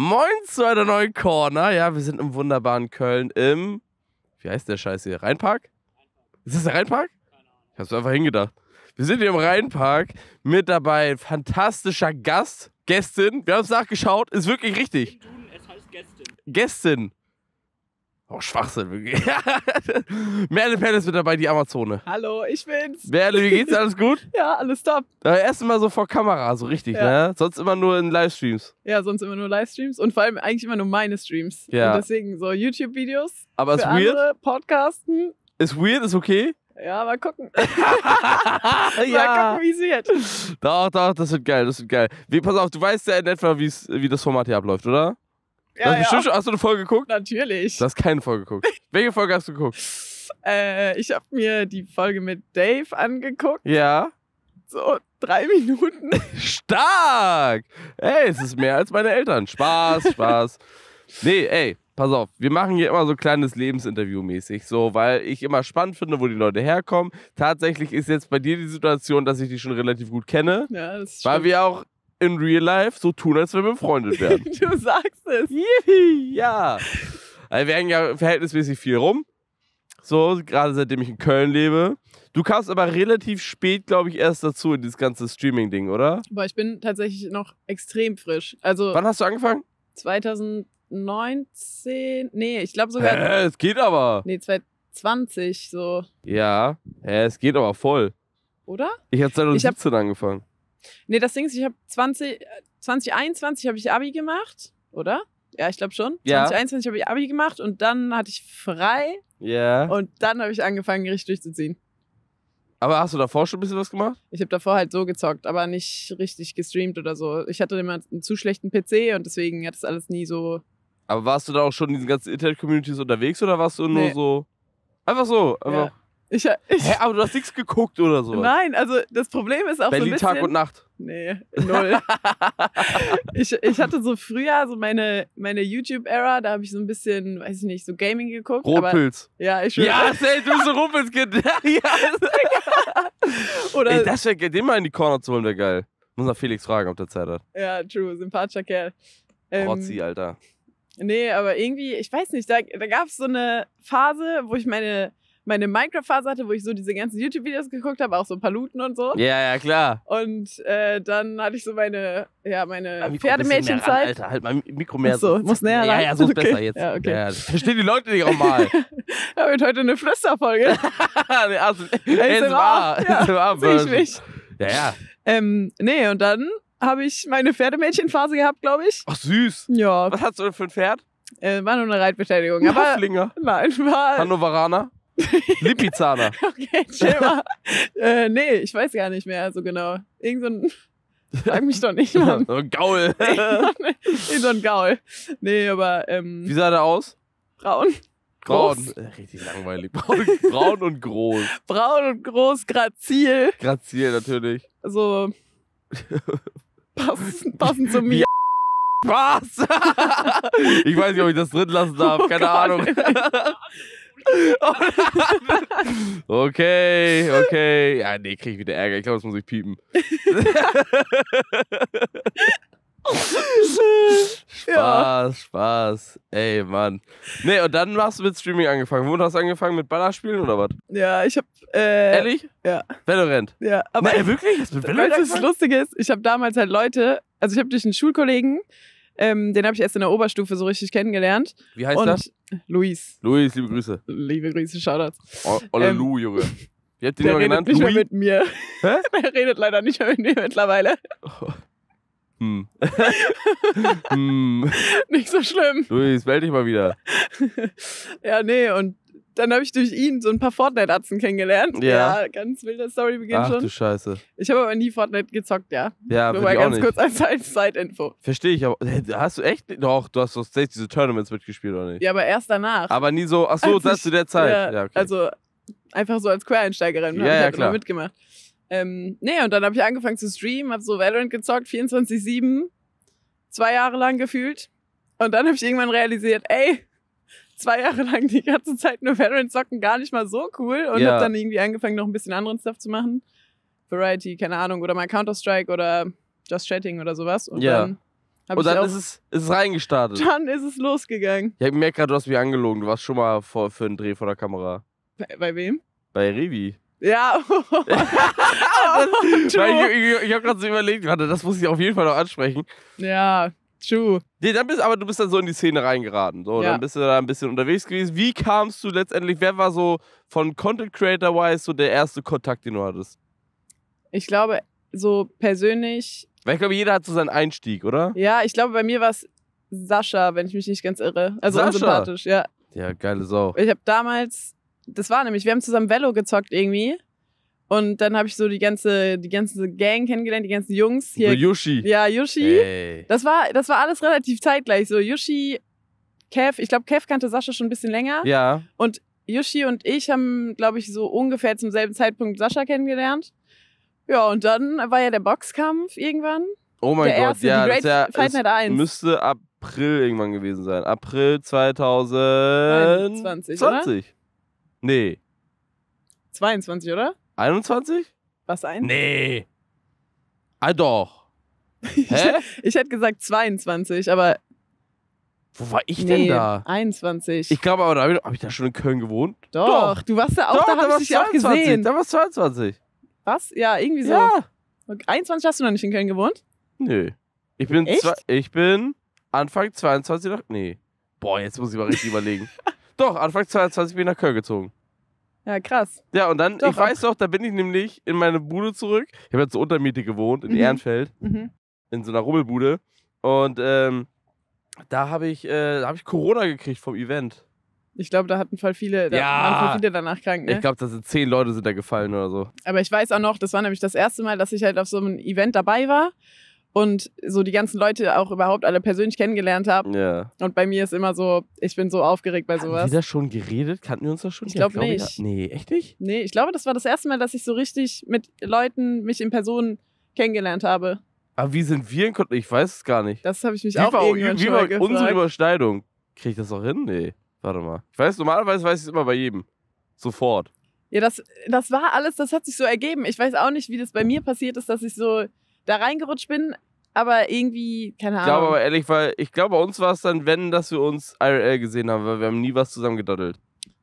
Moin zu einer neuen Corner. Ja, wir sind im wunderbaren Köln im. Wie heißt der Scheiß hier? Rheinpark? Ist das der Rheinpark? Ich hab's einfach hingedacht. Wir sind hier im Rheinpark mit dabei. Fantastischer Gast, Gästin. Wir haben es nachgeschaut. Ist wirklich richtig. Gästin. Oh, Schwachsinn, wirklich. Merle Perle ist mit dabei, die Amazone. Hallo, ich bin's. Merle, wie geht's? Alles gut? ja, alles top. erst mal so vor Kamera, so richtig, ja. ne? Sonst immer nur in Livestreams. Ja, sonst immer nur Livestreams und vor allem eigentlich immer nur meine Streams. Ja. Und deswegen so YouTube-Videos. Aber ist andere, Podcasten. Ist weird, ist okay. Ja, mal gucken. ja. Mal gucken, wie es wird. Doch, doch, das wird geil, das wird geil. Wie, pass auf, du weißt ja in etwa, wie das Format hier abläuft, oder? Ja, ja. Bestimmt, hast du eine Folge geguckt? Natürlich. Du hast keine Folge geguckt. Welche Folge hast du geguckt? Äh, ich habe mir die Folge mit Dave angeguckt. Ja. So drei Minuten. Stark! Ey, es ist mehr als meine Eltern. Spaß, Spaß. Nee, ey, pass auf, wir machen hier immer so kleines Lebensinterview mäßig, so, weil ich immer spannend finde, wo die Leute herkommen. Tatsächlich ist jetzt bei dir die Situation, dass ich dich schon relativ gut kenne, ja, ist weil wir auch in real life so tun, als wenn wir befreundet wären. du sagst es. ja. Also wir hängen ja verhältnismäßig viel rum. So, gerade seitdem ich in Köln lebe. Du kamst aber relativ spät, glaube ich, erst dazu in dieses ganze Streaming-Ding, oder? Boah, ich bin tatsächlich noch extrem frisch. Also. Wann hast du angefangen? 2019. Nee, ich glaube sogar. Hä, es geht aber. Nee, 2020 so. Ja, hä, es geht aber voll. Oder? Ich habe 2017 ich hab, angefangen. Nee, das Ding ist, ich habe 20, 2021 habe ich Abi gemacht, oder? Ja, ich glaube schon. Ja. 2021 habe ich Abi gemacht und dann hatte ich frei. Ja. Yeah. Und dann habe ich angefangen, richtig durchzuziehen. Aber hast du davor schon ein bisschen was gemacht? Ich habe davor halt so gezockt, aber nicht richtig gestreamt oder so. Ich hatte immer einen zu schlechten PC und deswegen hat es alles nie so. Aber warst du da auch schon in diesen ganzen Internet-Communities unterwegs oder warst du nee. nur so. Einfach so. Einfach ja. Ich, äh, ich, Hä, aber du hast nichts geguckt oder so? Nein, also das Problem ist auch Berlin so ein Tag und Nacht. Nee, null. ich, ich hatte so früher so meine, meine youtube ära da habe ich so ein bisschen, weiß ich nicht, so Gaming geguckt. Rumpels. ja, ich schwöre. Ja, ey, du bist so Rumpels. oder ey, das wäre, den mal in die Corner zu holen, wäre geil. Muss nach Felix fragen, ob der Zeit hat. Ja, true, sympathischer Kerl. Ähm, Alter. Nee, aber irgendwie, ich weiß nicht, da, da gab es so eine Phase, wo ich meine meine Minecraft-Phase hatte, wo ich so diese ganzen YouTube-Videos geguckt habe, auch so Paluten und so. Ja, ja, klar. Und äh, dann hatte ich so meine, ja, meine Pferdemädchenzeit. Alter, halt mal Mikro mehr. Ach so, muss näher ran. Ja, ja, so ist okay. besser jetzt. Ja, okay. ja, verstehen die Leute nicht auch mal. ja, wird heute eine Flüsterfolge. also, es war, es war. Ja, ich mich. Ja, ja. Ähm, nee, und dann habe ich meine Pferdemädchenphase gehabt, glaube ich. Ach, süß. Ja. Was hast du denn für ein Pferd? Äh, war nur eine Reitbeteiligung. Ein aber, Haflinger. Nein, war. Hannoveraner? Lipizzaner. okay, chill mal. äh, nee, ich weiß gar nicht mehr also genau. Irgend so ein. Frag mich doch nicht, Mann. so ein Gaul. Irgend so ein Gaul. Nee, aber. Ähm, Wie sah der aus? Braun. Braun. Äh, richtig langweilig. Braun, braun und groß. Braun und groß, grazil. Grazil, natürlich. Also. Passend, passend zu mir. Was? ich weiß nicht, ob ich das drin lassen darf. Oh Keine oh Ahnung okay, okay. Ja, nee, krieg ich wieder Ärger. Ich glaube, das muss ich piepen. Spaß, ja. Spaß. Ey, Mann. Nee, und dann hast du mit Streaming angefangen. Wo hast du angefangen? Mit Ballerspielen oder was? Ja, ich hab. Äh, Ehrlich? Ja. Valorant? Ja. Aber Na, wirklich? Hast du mit Valorant das Lustige ist, ich habe damals halt Leute, also ich habe durch einen Schulkollegen, ähm, den habe ich erst in der Oberstufe so richtig kennengelernt. Wie heißt und das? Luis. Luis, liebe Grüße. Liebe Grüße, Shoutouts. Olle ähm, Junge. Wie habt ihr den der redet genannt? nicht Louis? mehr mit mir. Hä? Der redet leider nicht mehr mit mir mittlerweile. Oh. Hm. hm. Nicht so schlimm. Luis, melde dich mal wieder. ja, nee, und dann habe ich durch ihn so ein paar Fortnite-Atzen kennengelernt. Ja. ja ganz wilde Story beginnt Ach, schon. Ach du Scheiße. Ich habe aber nie Fortnite gezockt, ja. Ja, Nur mal ganz nicht. kurz als Side-Info. Verstehe ich, aber hast du echt. Doch, du hast doch selbst diese Tournaments mitgespielt, oder nicht? Ja, aber erst danach. Aber nie so, Achso, das ich, zu der Zeit. Ja, ja okay. Also einfach so als Quereinsteigerin. Ne? Ja, ja, klar. mitgemacht. Ähm, nee, und dann habe ich angefangen zu streamen, habe so Valorant gezockt, 24-7, zwei Jahre lang gefühlt. Und dann habe ich irgendwann realisiert, ey, zwei Jahre lang die ganze Zeit nur valorant zocken, gar nicht mal so cool und ja. habe dann irgendwie angefangen, noch ein bisschen anderen Stuff zu machen. Variety, keine Ahnung, oder mal Counter-Strike oder Just Chatting oder sowas. Und ja. dann und dann ist es, ist es reingestartet. Dann ist es losgegangen. Ja, ich merke gerade, du hast mich angelogen. Du warst schon mal vor, für einen Dreh vor der Kamera. Bei, bei wem? Bei Revi. Ja. oh, das, ich ich, ich habe gerade so überlegt, warte, das muss ich auf jeden Fall noch ansprechen. Ja, True. Nee, dann bist, aber du bist dann so in die Szene reingeraten. So, ja. dann bist du da ein bisschen unterwegs gewesen. Wie kamst du letztendlich, wer war so von Content Creator-wise so der erste Kontakt, den du hattest? Ich glaube, so persönlich. Weil ich glaube, jeder hat so seinen Einstieg, oder? Ja, ich glaube, bei mir war es Sascha, wenn ich mich nicht ganz irre. Also Sascha. unsympathisch, ja. Ja, geile Sau. Ich habe damals, das war nämlich, wir haben zusammen Velo gezockt irgendwie. Und dann habe ich so die ganze, die ganze Gang kennengelernt, die ganzen Jungs hier. So Yoshi. Ja, Yoshi. Hey. Das, war, das war alles relativ zeitgleich. So Yoshi, Kev, ich glaube, Kev kannte Sascha schon ein bisschen länger. Ja. Und Yoshi und ich haben, glaube ich, so ungefähr zum selben Zeitpunkt Sascha kennengelernt. Ja, und dann war ja der Boxkampf irgendwann. Oh mein der Gott, erste, ja, Great das Fight Night 1. müsste April irgendwann gewesen sein. April 2020. 20, 20. Oder? Nee. 22, oder? 21? Was ein? Nee. Ah, doch. Hä? ich hätte gesagt 22, aber. Wo war ich denn nee, da? 21. Ich glaube, aber da habe ich, hab ich da schon in Köln gewohnt. Doch, doch. du warst da auch, doch, da habe ich dich auch gesehen. Da warst du 22. Was? Ja, irgendwie so. Ja. 21 hast du noch nicht in Köln gewohnt? Nee. Ich bin, zwei, ich bin Anfang 22 nach. Nee. Boah, jetzt muss ich mal richtig überlegen. Doch, Anfang 22 bin ich nach Köln gezogen. Ja, krass. Ja, und dann, doch, ich weiß doch, da bin ich nämlich in meine Bude zurück. Ich habe jetzt zur Untermiete gewohnt, in mhm. Ehrenfeld, mhm. in so einer Rummelbude. Und ähm, da habe ich, äh, hab ich Corona gekriegt vom Event. Ich glaube, da hatten voll viele, da ja. waren voll viele danach krank. Ne? Ich glaube, da sind zehn Leute sind da gefallen oder so. Aber ich weiß auch noch, das war nämlich das erste Mal, dass ich halt auf so einem Event dabei war und so die ganzen Leute auch überhaupt alle persönlich kennengelernt habe. Ja. Und bei mir ist immer so, ich bin so aufgeregt bei sowas. Haben wir da schon geredet? Kannten wir uns da schon? Ich glaube ja, glaub nicht. Ich, nee, echt nicht? Nee, ich glaube, das war das erste Mal, dass ich so richtig mit Leuten mich in Person kennengelernt habe. Aber wie sind wir in Kontakt? Ich weiß es gar nicht. Das habe ich mich wie auch war, irgendwann wie war gefragt. unsere Überschneidung? Kriege ich das auch hin? Nee, warte mal. Ich weiß, normalerweise weiß ich es immer bei jedem. Sofort. Ja, das, das war alles, das hat sich so ergeben. Ich weiß auch nicht, wie das bei mir passiert ist, dass ich so da reingerutscht bin aber irgendwie, keine Ahnung. Ich glaube aber ehrlich, weil ich glaube, bei uns war es dann, wenn, dass wir uns IRL gesehen haben, weil wir haben nie was zusammen gedoddelt.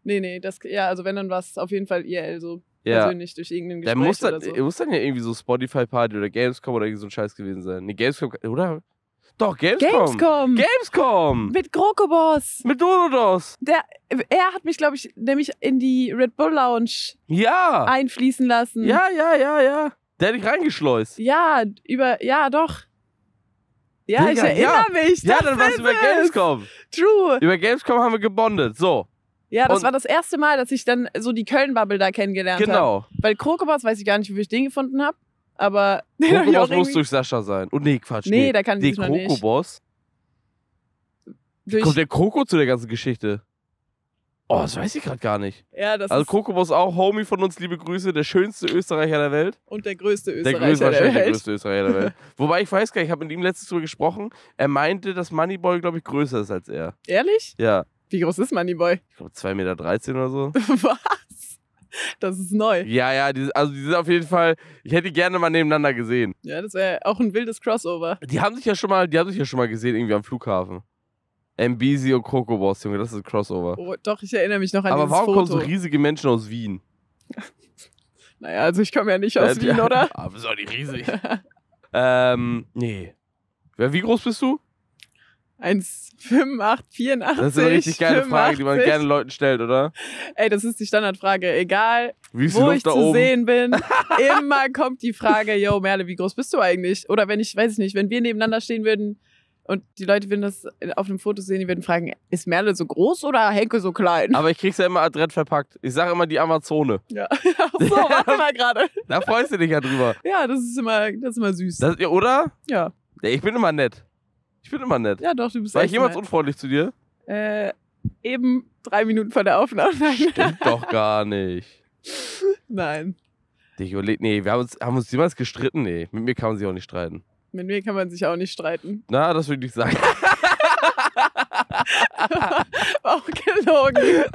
Nee, nee, das, ja, also wenn, dann war es auf jeden Fall IRL so ja. persönlich durch irgendeinen Gespräch muss dann, oder so. Muss dann ja irgendwie so Spotify-Party oder Gamescom oder irgendwie so ein Scheiß gewesen sein. Nee, Gamescom, oder? Doch, Gamescom. Gamescom. Gamescom. Mit Krokoboss. Mit Dododos. Der, er hat mich, glaube ich, nämlich in die Red Bull Lounge ja. einfließen lassen. Ja, ja, ja, ja. Der hat dich reingeschleust. Ja, über, ja, doch. Ja, Digga, ich erinnere ja. mich. Ja, dann war es über Gamescom. True. Über Gamescom haben wir gebondet. So. Ja, das und war das erste Mal, dass ich dann so die Köln-Bubble da kennengelernt habe. Genau. Hab. Weil Krokobos weiß ich gar nicht, wie ich den gefunden habe. Aber. Krokobos muss durch Sascha sein. Und oh, nee, Quatsch. Nee, nee. da kann ich nee, nicht. Nee, Krokobos. kommt der Kroko zu der ganzen Geschichte? Oh, das weiß ich gerade gar nicht. Ja, das also Kokobos auch Homie von uns, liebe Grüße, der schönste Österreicher der Welt. Und der größte Österreicher der, größte, der Welt. Der größte Österreicher der Welt. Wobei ich weiß gar nicht, ich habe mit ihm letztens drüber gesprochen. Er meinte, dass Moneyboy, glaube ich, größer ist als er. Ehrlich? Ja. Wie groß ist Moneyboy? Ich glaube 2,13 Meter oder so. Was? Das ist neu. Ja, ja, die, also die sind auf jeden Fall, ich hätte die gerne mal nebeneinander gesehen. Ja, das wäre auch ein wildes Crossover. Die haben sich ja schon mal, die haben sich ja schon mal gesehen irgendwie am Flughafen und Coco Boss, Junge, das ist ein Crossover. Oh, doch, ich erinnere mich noch an Aber warum Foto. kommen so riesige Menschen aus Wien? naja, also ich komme ja nicht aus äh, Wien, oder? Aber ah, so nicht riesig. ähm, nee. Wie groß bist du? 1,85, 84. Das ist eine richtig geile 85. Frage, die man gerne Leuten stellt, oder? Ey, das ist die Standardfrage. Egal, wo ich zu oben? sehen bin, immer kommt die Frage, yo, Merle, wie groß bist du eigentlich? Oder wenn ich, weiß ich nicht, wenn wir nebeneinander stehen würden, und die Leute werden das auf einem Foto sehen, die werden fragen, ist Merle so groß oder Henke so klein? Aber ich krieg's ja immer adrett verpackt. Ich sage immer die Amazone. Ja. so, warte mal gerade. Da freust du dich ja drüber. Ja, das ist immer, das ist immer süß. Das, oder? Ja. Ich bin immer nett. Ich bin immer nett. Ja, doch, du bist nett. War ich jemals nett. unfreundlich zu dir? Äh, eben drei Minuten vor der Aufnahme. Stimmt doch gar nicht. Nein. Dich überleg, nee, wir haben uns, haben uns jemals gestritten? Nee, mit mir kann man sich auch nicht streiten. Mit mir kann man sich auch nicht streiten. Na, das würde ich sagen. war, auch gelogen.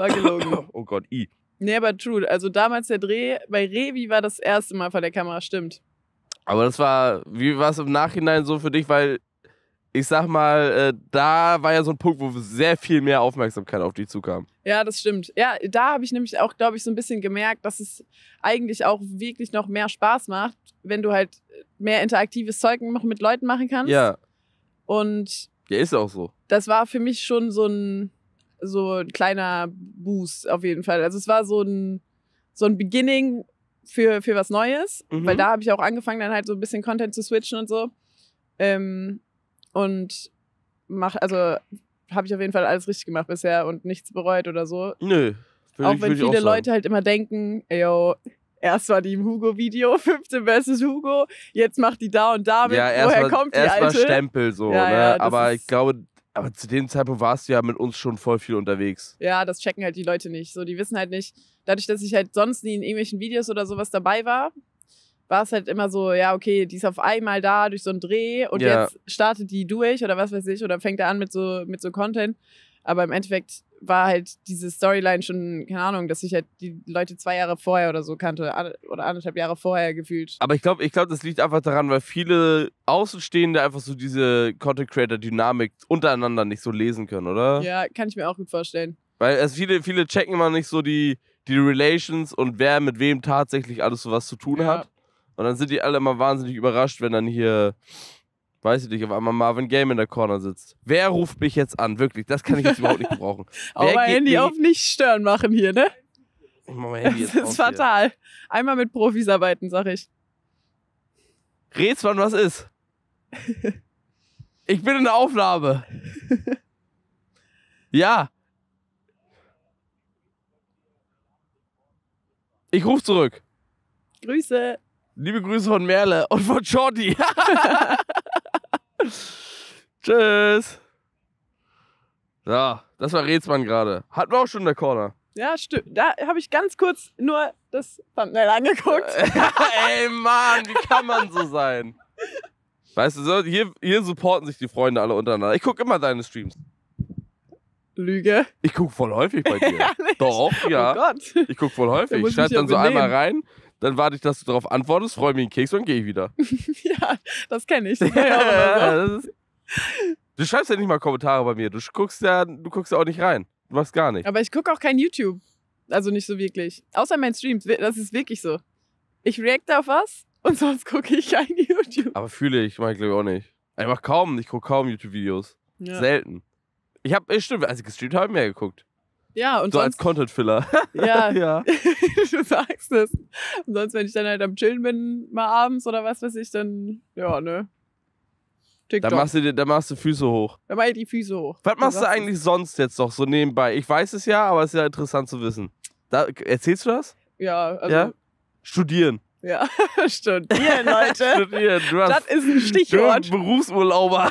war gelogen. Oh Gott, i. Nee, aber true. Also damals der Dreh bei Revi war das erste Mal vor der Kamera, stimmt. Aber das war, wie war es im Nachhinein so für dich? Weil ich sag mal, äh, da war ja so ein Punkt, wo sehr viel mehr Aufmerksamkeit auf dich zukam. Ja, das stimmt. Ja, da habe ich nämlich auch, glaube ich, so ein bisschen gemerkt, dass es eigentlich auch wirklich noch mehr Spaß macht, wenn du halt mehr interaktives Zeug noch mit Leuten machen kannst. Ja. Und. Ja, ist auch so. Das war für mich schon so ein, so ein kleiner Boost auf jeden Fall. Also, es war so ein, so ein Beginning für, für was Neues, mhm. weil da habe ich auch angefangen, dann halt so ein bisschen Content zu switchen und so. Ähm, und mach, also habe ich auf jeden Fall alles richtig gemacht bisher und nichts bereut oder so. Nö. Auch ich, wenn viele auch Leute halt immer denken, yo, erst war die im Hugo-Video, fünfte versus Hugo, jetzt macht die da und da mit, ja, woher mal, kommt die erst alte? Erstmal Stempel so, ja, ne? Ja, aber ich glaube, aber zu dem Zeitpunkt warst du ja mit uns schon voll viel unterwegs. Ja, das checken halt die Leute nicht. So, die wissen halt nicht, dadurch, dass ich halt sonst nie in irgendwelchen Videos oder sowas dabei war, war es halt immer so, ja, okay, die ist auf einmal da durch so einen Dreh und ja. jetzt startet die durch oder was weiß ich oder fängt er an mit so, mit so Content. Aber im Endeffekt war halt diese Storyline schon, keine Ahnung, dass ich halt die Leute zwei Jahre vorher oder so kannte oder anderthalb Jahre vorher gefühlt. Aber ich glaube, ich glaube, das liegt einfach daran, weil viele Außenstehende einfach so diese Content-Creator-Dynamik untereinander nicht so lesen können, oder? Ja, kann ich mir auch gut vorstellen. Weil es also viele, viele checken immer nicht so die, die Relations und wer mit wem tatsächlich alles so was zu tun ja. hat. Und dann sind die alle immer wahnsinnig überrascht, wenn dann hier, weiß ich nicht, auf einmal Marvin Game in der Corner sitzt. Wer ruft mich jetzt an? Wirklich, das kann ich jetzt überhaupt nicht gebrauchen. Aber mein Handy auf nicht stören machen hier, ne? mein Handy das ist fatal. Hier. Einmal mit Profis arbeiten, sag ich. Rät's, wann was ist. ich bin in der Aufnahme. ja. Ich ruf zurück. Grüße. Liebe Grüße von Merle und von Shorty. Tschüss. Ja, das war Rätsmann gerade. Hatten wir auch schon in der Corner. Ja, stimmt. Da habe ich ganz kurz nur das Thumbnail angeguckt. Ey, Mann, wie kann man so sein? Weißt du, so, hier, hier supporten sich die Freunde alle untereinander. Ich gucke immer deine Streams. Lüge. Ich gucke voll häufig bei dir. Doch, ja. Oh Gott. Ich gucke voll häufig. Ich schreibe dann so einmal rein dann warte ich, dass du darauf antwortest, freue mich einen Keks und gehe wieder. ja, das kenne ich. Das du schreibst ja nicht mal Kommentare bei mir. Du guckst ja, du guckst ja auch nicht rein. Du machst gar nicht. Aber ich gucke auch kein YouTube. Also nicht so wirklich. Außer meinen Streams. Das ist wirklich so. Ich reacte auf was und sonst gucke ich kein YouTube. Aber fühle ich, mein glaube ich auch nicht. Ich mache kaum, ich gucke kaum YouTube-Videos. Ja. Selten. Ich habe, stimmt, als ich gestreamt habe, mehr geguckt. Ja, und so sonst, als Content-Filler. Ja, ja. du sagst es. Und sonst, wenn ich dann halt am Chillen bin, mal abends oder was weiß ich, dann, ja, ne. TikTok. Dann machst du, da machst du Füße hoch. Dann mach ich die Füße hoch. Was machst du eigentlich das? sonst jetzt noch so nebenbei? Ich weiß es ja, aber es ist ja interessant zu wissen. Da, erzählst du das? Ja, also. Ja? Studieren. Ja, studieren, Leute. studieren, du hast, Das ist ein Stichwort. Du Berufsurlauber.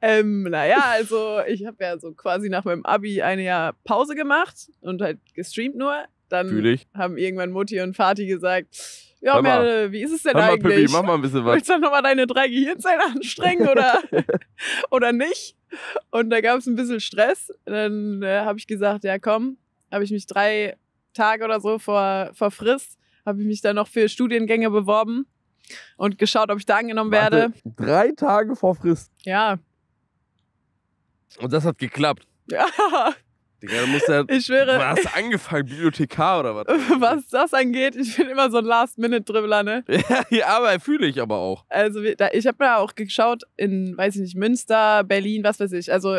Ähm, naja, also ich habe ja so quasi nach meinem Abi ein Jahr Pause gemacht und halt gestreamt nur. Dann haben irgendwann Mutti und Vati gesagt, ja, Merle, wie ist es denn Hör eigentlich? Mal, Pippi, mach mal ein bisschen was. Willst du nochmal deine drei Gehirnzellen anstrengen oder, oder nicht? Und da gab es ein bisschen Stress. Dann äh, habe ich gesagt, ja komm, habe ich mich drei Tage oder so vor, vor Frist, habe ich mich dann noch für Studiengänge beworben und geschaut, ob ich da angenommen Warte, werde. Drei Tage vor Frist? Ja, und das hat geklappt. Ja. Digga, du musst ja. Ich schwöre. Du hast angefangen, Bibliothekar oder was? Was das angeht, ich bin immer so ein Last-Minute-Dribbler, ne? Ja, aber fühle ich aber auch. Also, ich habe mir auch geschaut in, weiß ich nicht, Münster, Berlin, was weiß ich. Also,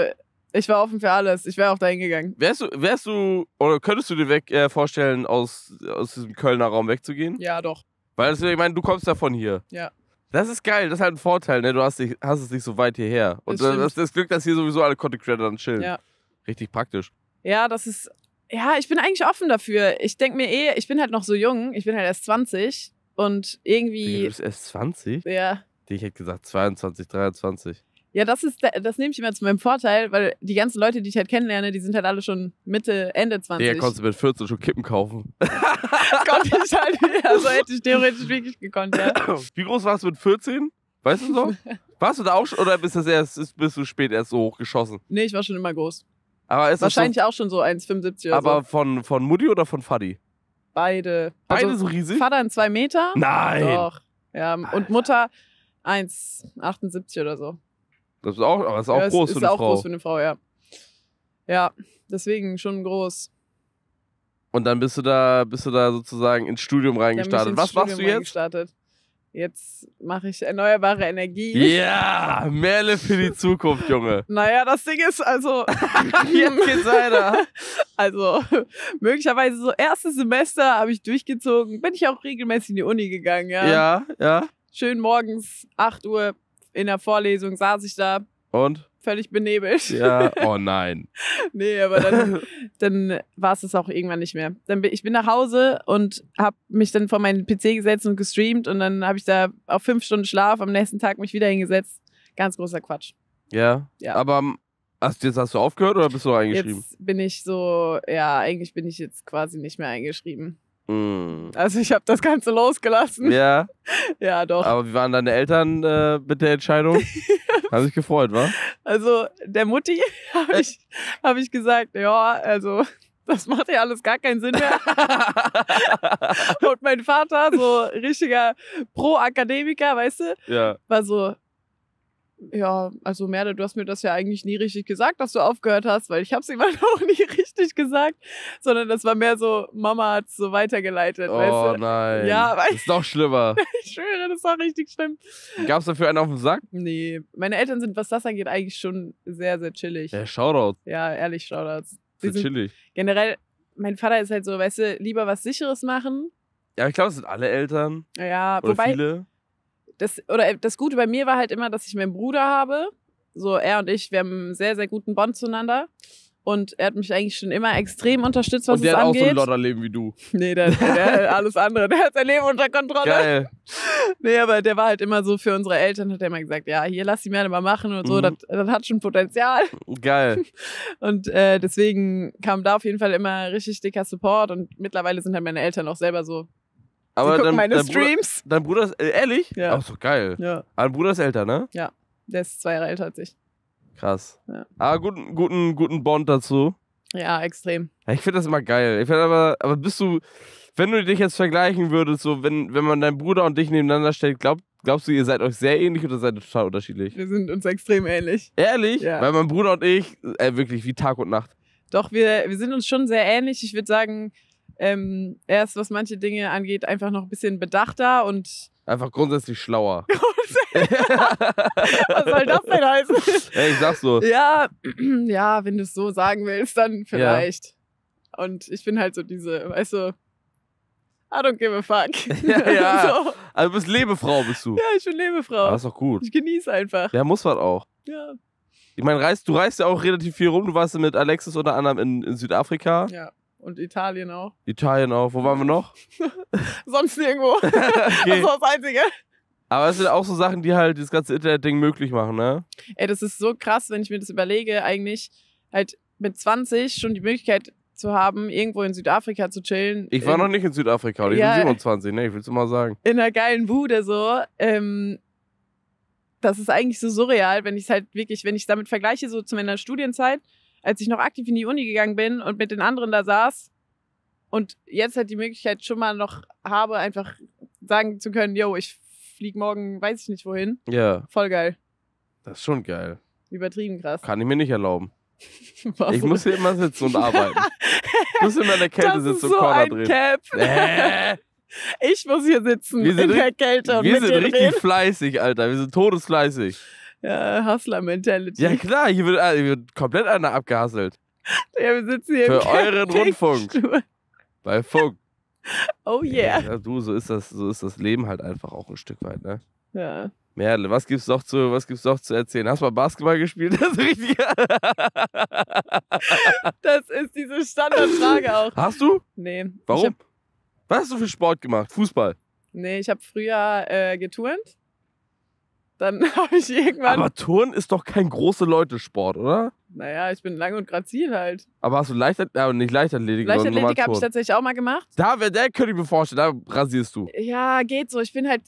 ich war offen für alles. Ich wäre auch da hingegangen. Wärst du, wärst du, oder könntest du dir weg, äh, vorstellen, aus, aus diesem Kölner Raum wegzugehen? Ja, doch. Weil, ich meine, du kommst ja von hier. Ja. Das ist geil, das ist halt ein Vorteil, ne? Du hast, dich, hast es nicht so weit hierher. Und das, das, das Glück, dass hier sowieso alle Content Creator dann chillen. Ja. Richtig praktisch. Ja, das ist. Ja, ich bin eigentlich offen dafür. Ich denke mir eh, ich bin halt noch so jung, ich bin halt erst 20 und irgendwie. Du bist erst 20? Ja. Ich hätte gesagt 22, 23. Ja, das ist, das nehme ich immer zu meinem Vorteil, weil die ganzen Leute, die ich halt kennenlerne, die sind halt alle schon Mitte, Ende 20. Ja, konntest du mit 14 schon Kippen kaufen. Konnte ich halt, so also hätte ich theoretisch wirklich gekonnt, ja. Wie groß warst du mit 14? Weißt du noch? Warst du da auch schon, oder bist, das erst, bist du spät erst so hochgeschossen? Nee, ich war schon immer groß. Aber ist Wahrscheinlich schon, auch schon so 1,75 oder aber so. Aber von, von Mutti oder von Fadi? Beide. Beide also so riesig? Vater in zwei Meter. Nein! Doch. Ja, und Mutter 1,78 oder so. Das ist auch, aber ist auch ja, groß ist, für eine ist Frau. Ist auch groß für eine Frau, ja. Ja, deswegen schon groß. Und dann bist du da, bist du da sozusagen ins Studium reingestartet. Ins Was Studium machst du jetzt? Jetzt mache ich erneuerbare Energie. Ja, yeah, Merle für die Zukunft, Junge. naja, das Ding ist also. jetzt geht's weiter. also, möglicherweise so erstes Semester habe ich durchgezogen. Bin ich auch regelmäßig in die Uni gegangen, ja. Ja, ja. Schön morgens, 8 Uhr, in der Vorlesung saß ich da. Und? Völlig benebelt. Ja, oh nein. nee, aber dann, dann war es das auch irgendwann nicht mehr. Dann bin, ich bin nach Hause und habe mich dann vor meinen PC gesetzt und gestreamt und dann habe ich da auf fünf Stunden Schlaf am nächsten Tag mich wieder hingesetzt. Ganz großer Quatsch. Ja, ja. aber hm, hast, jetzt hast du aufgehört oder bist du noch eingeschrieben? Jetzt bin ich so, ja, eigentlich bin ich jetzt quasi nicht mehr eingeschrieben. Mm. Also ich habe das Ganze losgelassen. Ja. ja, doch. Aber wie waren deine Eltern äh, mit der Entscheidung? Haben sich gefreut, wa? Also der Mutti habe äh. ich, hab ich gesagt, ja, also das macht ja alles gar keinen Sinn mehr. Und mein Vater, so richtiger Pro-Akademiker, weißt du, ja. war so, ja, also Merde, du hast mir das ja eigentlich nie richtig gesagt, dass du aufgehört hast, weil ich habe es immer noch nie richtig gesagt, sondern das war mehr so, Mama hat so weitergeleitet. Oh weißt du? nein, ja, das ist doch schlimmer. ich schwöre, das war richtig schlimm. Gab es dafür einen auf dem Sack? Nee, meine Eltern sind, was das angeht, eigentlich schon sehr, sehr chillig. Ja, Shoutouts. Ja, ehrlich, Shoutouts. Sehr chillig. Generell, mein Vater ist halt so, weißt du, lieber was Sicheres machen. Ja, ich glaube, das sind alle Eltern. Ja, Oder wobei... Viele das, oder äh, das Gute bei mir war halt immer, dass ich meinen Bruder habe. So, er und ich, wir haben einen sehr, sehr guten Bond zueinander. Und er hat mich eigentlich schon immer extrem unterstützt, was und der es angeht. der hat auch so ein Lotterleben wie du. Nee, der, der, der alles andere. Der hat sein Leben unter Kontrolle. Geil. Nee, aber der war halt immer so für unsere Eltern, hat er immer gesagt, ja, hier lass die Männer mal machen und so, mhm. das, das, hat schon Potenzial. Geil. Und äh, deswegen kam da auf jeden Fall immer richtig dicker Support und mittlerweile sind halt meine Eltern auch selber so aber gucken dein, meine dein Streams. Bruder, dein Bruder ist äh, ehrlich? Ja. Ach so, geil. Ja. Aber ah, dein Bruder ist älter, ne? Ja, der ist zwei Jahre älter als ich. Krass. Ja. Aber ah, guten, guten, guten Bond dazu. Ja, extrem. ich finde das immer geil. Ich finde aber, aber bist du, wenn du dich jetzt vergleichen würdest, so wenn, wenn man deinen Bruder und dich nebeneinander stellt, glaub, glaubst du, ihr seid euch sehr ähnlich oder seid ihr total unterschiedlich? Wir sind uns extrem ähnlich. Ehrlich? Ja. Weil mein Bruder und ich, äh, wirklich wie Tag und Nacht. Doch, wir, wir sind uns schon sehr ähnlich. Ich würde sagen, ähm, er ist, was manche Dinge angeht, einfach noch ein bisschen bedachter und. Einfach grundsätzlich schlauer. was soll das denn heißen? Ey, ich sag's so. Ja, ja, wenn du es so sagen willst, dann vielleicht. Ja. Und ich bin halt so diese, weißt du, I don't give a fuck. Ja, ja. so. Also du bist Lebefrau, bist du. Ja, ich bin Lebefrau. Aber das ist doch gut. Ich genieße einfach. Ja, muss man auch. Ja. Ich meine, reist, du reist ja auch relativ viel rum. Du warst ja mit Alexis unter anderem in, in Südafrika. Ja. Und Italien auch. Italien auch. Wo waren wir noch? Sonst nirgendwo. okay. Das war das Einzige. Aber es sind auch so Sachen, die halt das ganze Internet-Ding möglich machen, ne? Ey, das ist so krass, wenn ich mir das überlege, eigentlich halt mit 20 schon die Möglichkeit zu haben, irgendwo in Südafrika zu chillen. Ich war in, noch nicht in Südafrika, und ich ja, bin 27, ne? Ich will es mal sagen. In einer geilen Bude so. Ähm, das ist eigentlich so surreal, wenn ich es halt wirklich, wenn ich es damit vergleiche, so zu meiner Studienzeit, als ich noch aktiv in die Uni gegangen bin und mit den anderen da saß und jetzt halt die Möglichkeit schon mal noch habe, einfach sagen zu können, yo, ich flieg morgen, weiß ich nicht wohin. Ja. Voll geil. Das ist schon geil. Übertrieben krass. Kann ich mir nicht erlauben. Warum? Ich muss hier immer sitzen und arbeiten. ich muss immer in der Kälte das sitzen und so Corner drehen. Cap. Äh. Ich muss hier sitzen wir sind in der Kälte und Wir sind richtig reden. fleißig, Alter. Wir sind todesfleißig. Ja, Hustler-Mentality. Ja, klar, hier wird, ah, hier wird komplett einer abgehasselt. Ja, wir sitzen hier Für euren Rundfunk. Bei Funk. Oh yeah. Ja, du, so ist das, so ist das Leben halt einfach auch ein Stück weit, ne? Ja. Merle, was gibt's noch zu, was gibt's noch zu erzählen? Hast du mal Basketball gespielt? Das ist richtig. das ist diese Standardfrage auch. Hast du? Nee. Warum? Hab... Was hast du für Sport gemacht? Fußball? Nee, ich habe früher äh, geturnt dann habe ich irgendwann. Aber Turn ist doch kein große Leute-Sport, oder? Naja, ich bin lang und grazil halt. Aber hast du Leichtathletik, aber nicht Leichtathletik, Leichtathletik habe ich tatsächlich auch mal gemacht. Da wär, der könnte ich mir vorstellen, da rasierst du. Ja, geht so. Ich bin halt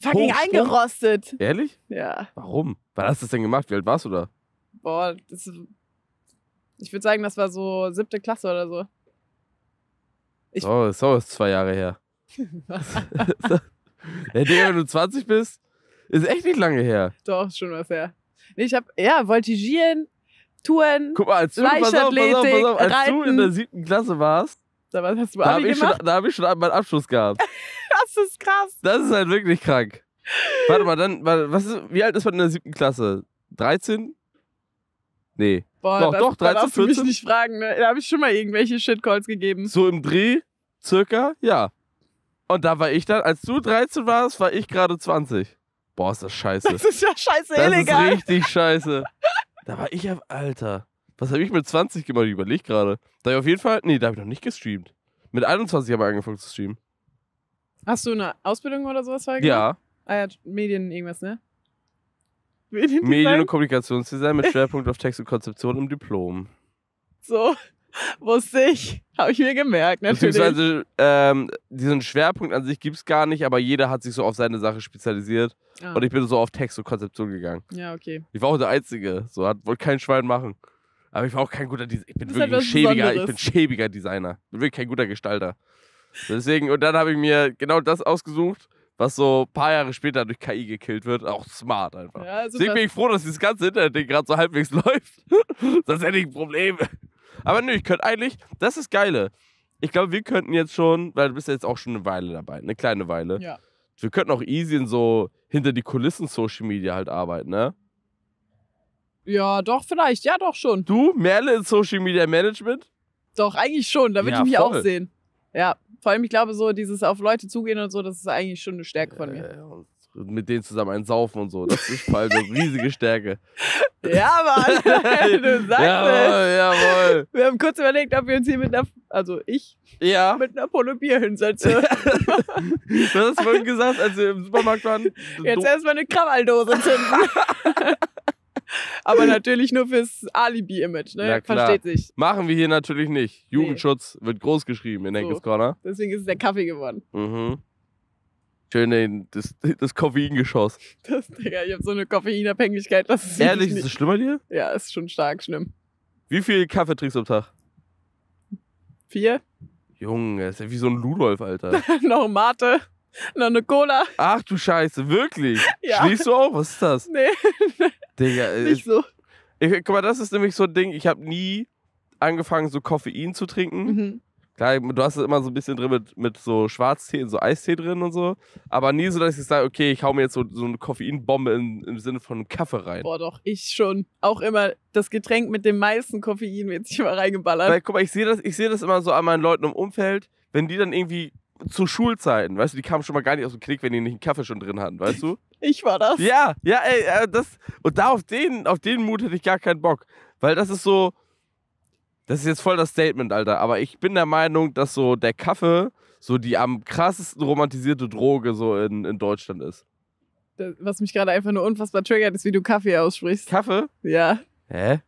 fucking Hochsprung? Ne? eingerostet. Ehrlich? Ja. Warum? Wann hast du das denn gemacht? Wie alt warst du da? Boah, das, ich würde sagen, das war so siebte Klasse oder so. Ich, oh, so ist zwei Jahre her. ja, Digga, wenn du 20 bist, ist echt nicht lange her. Doch, schon was her. ich habe, ja, Voltigieren, Touren, Guck mal, als du, pass auf, pass auf, pass auf, als du in der siebten Klasse warst, da, hast du da habe ich, hab ich schon meinen Abschluss gehabt. das ist krass. Das ist halt wirklich krank. Warte mal, dann, was ist, wie alt ist man in der siebten Klasse? 13? Nee. Boah, doch, das, doch, 13, darfst 14? du mich nicht fragen, ne? Da habe ich schon mal irgendwelche Shitcalls gegeben. So im Dreh, circa, ja. Und da war ich dann, als du 13 warst, war ich gerade 20 boah, ist das scheiße. Das ist ja scheiße das illegal. Das ist richtig scheiße. da war ich ja, Alter. Was habe ich mit 20 gemacht? Ich überlege gerade. Da habe ich auf jeden Fall, nee, da habe ich noch nicht gestreamt. Mit 21 habe ich angefangen zu streamen. Hast du eine Ausbildung oder sowas vorher Ja. Ah ja, Medien irgendwas, ne? Medien, Medien und Kommunikationsdesign mit Schwerpunkt auf Text und Konzeption im Diplom. So. Wusste ich. Habe ich mir gemerkt, natürlich. Beziehungsweise ähm, diesen Schwerpunkt an sich gibt es gar nicht, aber jeder hat sich so auf seine Sache spezialisiert. Ah. Und ich bin so auf Text und Konzeption gegangen. Ja, okay. Ich war auch der Einzige. So hat wohl kein Schwein machen. Aber ich war auch kein guter Designer. Ich bin das wirklich ein schäbiger, ich bin schäbiger Designer. Ich bin wirklich kein guter Gestalter. Deswegen, und dann habe ich mir genau das ausgesucht, was so ein paar Jahre später durch KI gekillt wird. Auch smart einfach. Ja, Deswegen bin ich froh, dass dieses ganze internet gerade so halbwegs läuft. Sonst hätte ich ein Problem. Aber nö, ich könnte eigentlich, das ist geile. Ich glaube, wir könnten jetzt schon, weil du bist ja jetzt auch schon eine Weile dabei, eine kleine Weile. Ja. Wir könnten auch easy in so hinter die Kulissen Social Media halt arbeiten, ne? Ja, doch, vielleicht. Ja, doch schon. Du, Merle in Social Media Management? Doch, eigentlich schon. Da würde ja, ich mich voll. auch sehen. Ja, vor allem, ich glaube, so dieses auf Leute zugehen und so, das ist eigentlich schon eine Stärke von mir. Äh, mit denen zusammen einen saufen und so. Das ist halt eine riesige Stärke. Ja, Mann, du sagst jawohl, es. Jawohl. Wir haben kurz überlegt, ob wir uns hier mit einer, also ich, ja. mit einer Polo Bier hinsetzen. du hast vorhin gesagt, als wir im Supermarkt waren. Jetzt erstmal eine Krawalldose zünden. Aber natürlich nur fürs Alibi-Image, ne? Versteht sich. Machen wir hier natürlich nicht. Jugendschutz nee. wird groß geschrieben in Henkes so. Corner. Deswegen ist es der Kaffee geworden. Mhm. Schön in das, das Koffeingeschoss. Das, Digga, ich habe so eine Koffeinabhängigkeit. Das ist Ehrlich, ist das schlimmer dir? Ja, ist schon stark schlimm. Wie viel Kaffee trinkst du am Tag? Vier? Junge, ist ja wie so ein Ludolf, Alter. noch Mate, noch eine Cola. Ach du Scheiße, wirklich? ja. Schließt du auch? Was ist das? Nee. Digga, nicht ich, so. Ich, guck mal, das ist nämlich so ein Ding, ich habe nie angefangen, so Koffein zu trinken. Mhm. Klar, du hast es immer so ein bisschen drin mit, mit so Schwarztee, so Eistee drin und so. Aber nie so, dass ich sage, okay, ich hau mir jetzt so, so eine Koffeinbombe in, im Sinne von Kaffee rein. Boah, doch, ich schon. Auch immer das Getränk mit dem meisten Koffein wird sich mal reingeballert. Weil, guck mal, ich sehe das, seh das immer so an meinen Leuten im Umfeld, wenn die dann irgendwie zu Schulzeiten, weißt du, die kamen schon mal gar nicht aus dem Knick, wenn die nicht einen Kaffee schon drin hatten, weißt du? Ich war das. Ja, ja, ey, äh, das. Und da auf den, auf den Mut hätte ich gar keinen Bock. Weil das ist so, das ist jetzt voll das Statement, Alter. Aber ich bin der Meinung, dass so der Kaffee so die am krassesten romantisierte Droge so in, in Deutschland ist. Das, was mich gerade einfach nur unfassbar triggert, ist, wie du Kaffee aussprichst. Kaffee? Ja. Hä?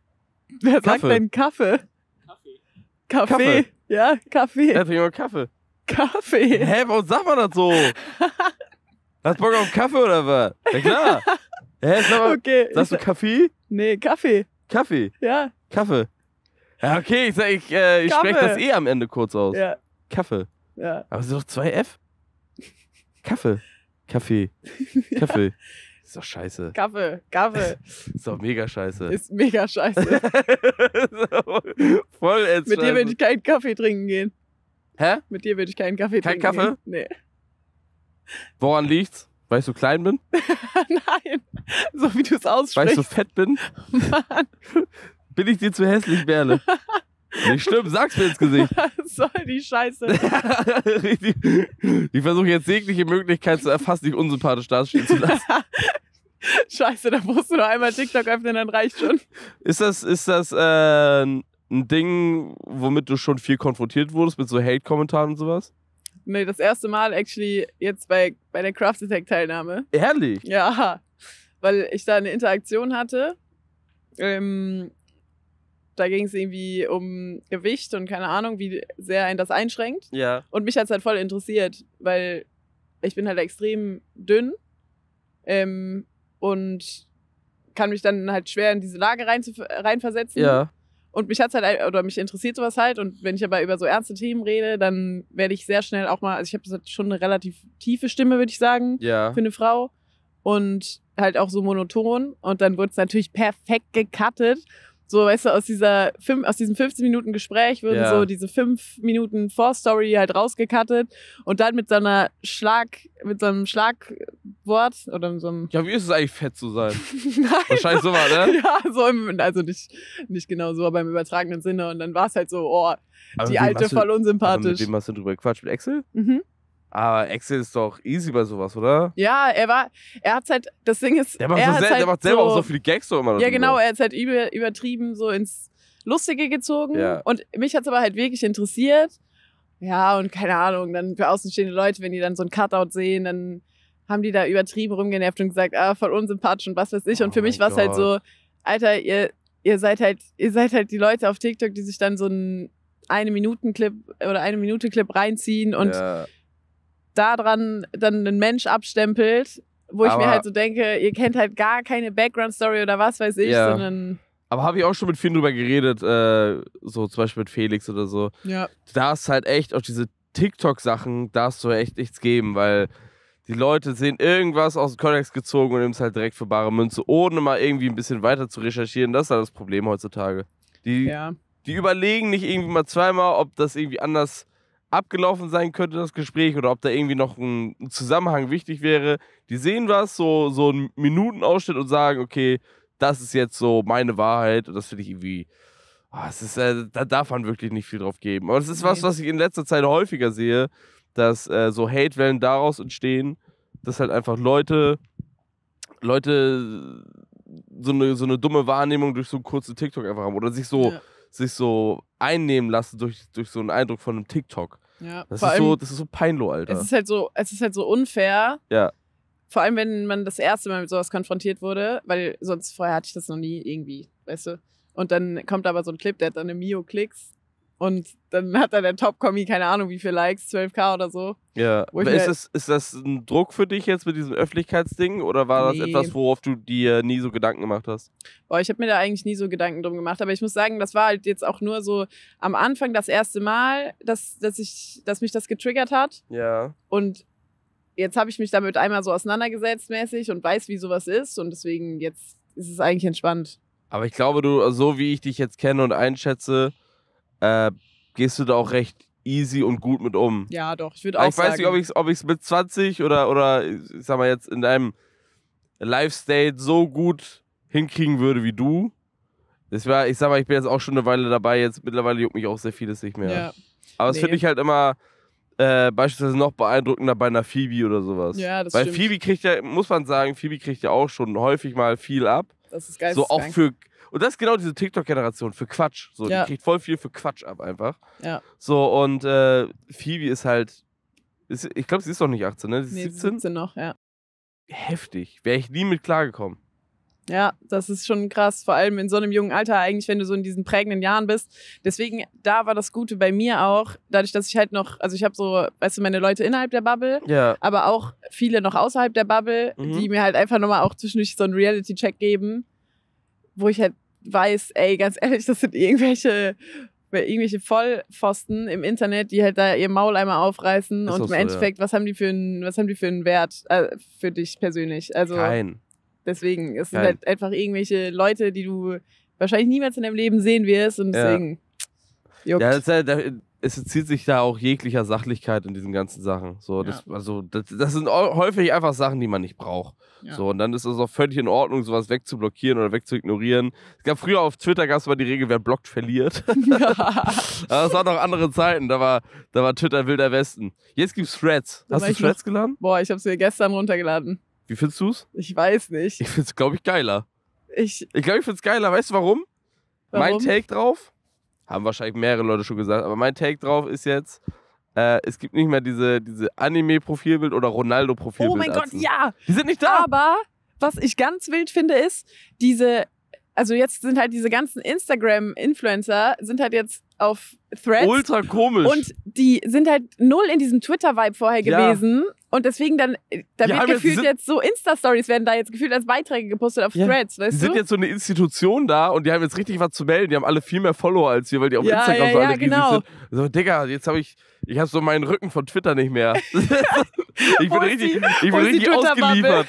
Wer Kaffee. sagt denn Kaffee? Kaffee. Kaffee. Kaffee. Ja, Kaffee. Ja, trinken wir Kaffee. Kaffee. Hä, warum sagt man das so? Hast Bock auf Kaffee oder was? Ja klar. Hä, sag mal, okay. Sagst du Kaffee? Nee, Kaffee. Kaffee? Ja. Kaffee. Ja, okay, ich, ich, äh, ich spreche das eh am Ende kurz aus. Ja. Kaffee. Ja. Aber es ist doch 2 F. Kaffee. Kaffee. Kaffee. Ist doch scheiße. Kaffee, Kaffee. Ist doch mega scheiße. Ist mega scheiße. Voll jetzt Mit dir will ich keinen Kaffee trinken gehen. Hä? Mit dir will ich keinen Kaffee Kein trinken Kaffee? gehen. Kein Kaffee? Nee. Woran liegt's? Weil ich so klein bin? Nein. So wie du es aussprichst. Weil ich so fett bin? Mann. Bin ich dir zu hässlich, Berle? Nicht stimmt, sag's mir ins Gesicht. Was soll die Scheiße? ich versuche jetzt jegliche Möglichkeit zu erfassen, dich unsympathisch dastehen zu lassen. Scheiße, da musst du nur einmal TikTok öffnen, dann reicht schon. Ist das, ist das äh, ein Ding, womit du schon viel konfrontiert wurdest, mit so Hate-Kommentaren und sowas? Nee, das erste Mal actually jetzt bei, bei der Craft Attack-Teilnahme. Ehrlich? Ja, weil ich da eine Interaktion hatte. Ähm, da ging es irgendwie um Gewicht und keine Ahnung, wie sehr ein das einschränkt. Ja. Und mich hat es halt voll interessiert, weil ich bin halt extrem dünn ähm, und kann mich dann halt schwer in diese Lage rein zu, reinversetzen. Ja. Und mich hat's halt, oder mich interessiert sowas halt. Und wenn ich aber über so ernste Themen rede, dann werde ich sehr schnell auch mal, also ich habe schon eine relativ tiefe Stimme, würde ich sagen, ja. für eine Frau. Und halt auch so monoton. Und dann wurde es natürlich perfekt gecuttet. So, weißt du, aus, dieser aus diesem 15 Minuten Gespräch würden ja. so diese 5 Minuten Vorstory halt rausgekattet und dann mit so einer Schlag, mit so einem Schlagwort oder mit so einem. Ja, wie ist es eigentlich fett zu sein? Nein. Wahrscheinlich so war, ne? Ja, so im, also nicht, nicht genau so, aber im übertragenen Sinne. Und dann war es halt so, oh, aber die alte voll unsympathisch. Du, mit wem also hast du drüber gequatscht? Mit Excel? Mhm. Aber Excel ist doch easy bei sowas, oder? Ja, er war, er hat halt, das Ding ist, der macht, so sel halt der macht selber so, auch so viele Gags so immer. Ja, genau, er hat halt über, übertrieben so ins Lustige gezogen. Ja. Und mich hat es aber halt wirklich interessiert. Ja, und keine Ahnung, dann für außenstehende Leute, wenn die dann so ein Cutout sehen, dann haben die da übertrieben rumgenervt und gesagt, ah, voll unsympathisch und was weiß ich. Und oh für mich war es halt so, Alter, ihr, ihr seid halt, ihr seid halt die Leute auf TikTok, die sich dann so einen eine Minuten Clip oder eine Minute Clip reinziehen und ja daran dann einen Mensch abstempelt, wo ich mir halt so denke, ihr kennt halt gar keine Background-Story oder was weiß ich, ja. sondern. Aber habe ich auch schon mit vielen drüber geredet, äh, so zum Beispiel mit Felix oder so. Ja. Da ist halt echt auch diese TikTok-Sachen, darfst du echt nichts geben, weil die Leute sehen irgendwas aus dem Kontext gezogen und nehmen es halt direkt für bare Münze, ohne mal irgendwie ein bisschen weiter zu recherchieren. Das ist halt das Problem heutzutage. Die, ja. die überlegen nicht irgendwie mal zweimal, ob das irgendwie anders abgelaufen sein könnte, das Gespräch, oder ob da irgendwie noch ein Zusammenhang wichtig wäre. Die sehen was, so, so einen Minutenausschnitt und sagen, okay, das ist jetzt so meine Wahrheit und das finde ich irgendwie. Oh, ist, äh, da darf man wirklich nicht viel drauf geben. Aber das ist was, was ich in letzter Zeit häufiger sehe, dass äh, so Hatewellen daraus entstehen, dass halt einfach Leute, Leute so eine, so eine dumme Wahrnehmung durch so einen kurzen TikTok einfach haben oder sich so. Ja sich so einnehmen lassen durch, durch so einen Eindruck von einem TikTok. Ja, das, ist so, das ist so peinlo, Alter. Es ist halt so, es ist halt so unfair. Ja. Vor allem, wenn man das erste Mal mit sowas konfrontiert wurde, weil sonst vorher hatte ich das noch nie irgendwie, weißt du. Und dann kommt aber so ein Clip, der hat dann eine Mio Klicks und dann hat da der Top-Kommi, keine Ahnung, wie viele Likes, 12k oder so. Ja. Ist, das, ist das ein Druck für dich jetzt mit diesem Öffentlichkeitsding oder war nee. das etwas, worauf du dir nie so Gedanken gemacht hast? Boah, ich habe mir da eigentlich nie so Gedanken drum gemacht, aber ich muss sagen, das war halt jetzt auch nur so am Anfang das erste Mal, dass, dass, ich, dass mich das getriggert hat. Ja. Und jetzt habe ich mich damit einmal so auseinandergesetzt mäßig und weiß, wie sowas ist und deswegen jetzt ist es eigentlich entspannt. Aber ich glaube, du, so wie ich dich jetzt kenne und einschätze, äh, gehst du da auch recht easy und gut mit um. Ja, doch, ich würde auch ich sagen. weiß nicht, ob ich es mit 20 oder, oder ich sag mal jetzt in deinem Live-State so gut hinkriegen würde wie du. Das war, ich sag mal, ich bin jetzt auch schon eine Weile dabei, jetzt mittlerweile juckt mich auch sehr vieles nicht mehr. Ja. Aber das nee. finde ich halt immer äh, beispielsweise noch beeindruckender bei einer Phoebe oder sowas. Ja, das Weil stimmt. Phoebe kriegt ja, muss man sagen, Phoebe kriegt ja auch schon häufig mal viel ab. Das ist geil. So auch für und das ist genau diese TikTok-Generation für Quatsch. So, ja. die kriegt voll viel für Quatsch ab einfach. Ja. So, und äh, Phoebe ist halt. Ist, ich glaube, sie ist noch nicht 18, ne? Sie ist nee, 17? 17 noch, ja. Heftig. Wäre ich nie mit klargekommen. Ja, das ist schon krass, vor allem in so einem jungen Alter, eigentlich, wenn du so in diesen prägenden Jahren bist. Deswegen, da war das Gute bei mir auch, dadurch, dass ich halt noch, also ich habe so, weißt du, meine Leute innerhalb der Bubble, ja. aber auch viele noch außerhalb der Bubble, mhm. die mir halt einfach nochmal auch zwischendurch so einen Reality-Check geben wo ich halt weiß, ey, ganz ehrlich, das sind irgendwelche irgendwelche Vollpfosten im Internet, die halt da ihr Maul einmal aufreißen und im so, Endeffekt, ja. was haben die für einen, was haben die für einen Wert äh, für dich persönlich? Also Kein. deswegen, es Kein. sind halt einfach irgendwelche Leute, die du wahrscheinlich niemals in deinem Leben sehen wirst und deswegen. Ja, juckt. ja das, ist halt, es entzieht sich da auch jeglicher Sachlichkeit in diesen ganzen Sachen. So, das, ja. also, das, das, sind häufig einfach Sachen, die man nicht braucht. Ja. So, und dann ist es auch völlig in Ordnung, sowas wegzublockieren oder wegzuignorieren. Es gab früher auf Twitter gab es mal die Regel, wer blockt, verliert. Ja. das waren noch andere Zeiten. Da war, da war Twitter wilder Westen. Jetzt gibt es Threads. Hast du Threads noch, geladen? Boah, ich habe mir gestern runtergeladen. Wie findest du es? Ich weiß nicht. Ich finde es, glaube ich, geiler. Ich, ich glaube, ich finde es geiler. Weißt du warum? warum? Mein Take drauf haben wahrscheinlich mehrere Leute schon gesagt, aber mein Take drauf ist jetzt, äh, es gibt nicht mehr diese, diese Anime-Profilbild oder Ronaldo-Profilbild. Oh mein Gott, ja! Die sind nicht da! Aber was ich ganz wild finde, ist, diese also jetzt sind halt diese ganzen Instagram-Influencer sind halt jetzt auf Threads. Ultra komisch. Und die sind halt null in diesem Twitter-Vibe vorher ja. gewesen. Und deswegen dann, da ja, wird gefühlt jetzt, jetzt so Insta-Stories werden da jetzt gefühlt als Beiträge gepostet auf ja. Threads, weißt du? Die sind jetzt so eine Institution da und die haben jetzt richtig was zu melden. Die haben alle viel mehr Follower als wir, weil die auf ja, Instagram so alle genau. sind. So, Digga, jetzt habe ich, ich habe so meinen Rücken von Twitter nicht mehr. ich bin richtig, die, ich bin richtig ausgeliefert.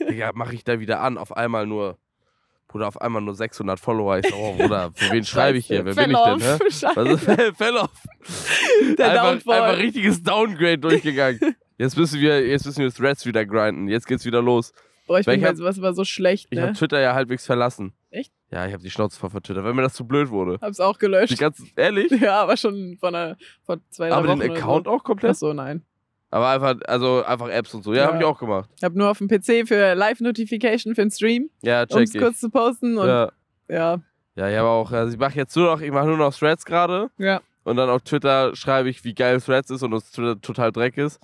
Digga, mache ich da wieder an, auf einmal nur Bruder, auf einmal nur 600 Follower. Ich so, oh, Bruder, für wen schreibe ich hier? Wer bin ich denn? Hä? Was Fell off. Der einfach, einfach richtiges Downgrade durchgegangen. Jetzt müssen wir, jetzt müssen wir Threads wieder grinden. Jetzt geht's wieder los. Boah, ich Weil bin bei sowas immer so schlecht. Ne? Ich habe Twitter ja halbwegs verlassen. Echt? Ja, ich habe die Schnauze voll von Twitter, weil mir das zu blöd wurde. Hab's auch gelöscht. Die ganzen, ehrlich? Ja, aber schon vor, einer, von zwei, drei Aber Wochen den Account so. auch komplett? Ach so, nein. Aber einfach, also einfach Apps und so. Ja, ja. habe ich auch gemacht. Ich habe nur auf dem PC für Live-Notification für den Stream. Ja, check. Um es kurz zu posten und ja. Ja, ja ich habe auch, also ich mache jetzt nur noch, ich mache nur noch Threads gerade. Ja. Und dann auf Twitter schreibe ich, wie geil Threads ist und es total Dreck ist.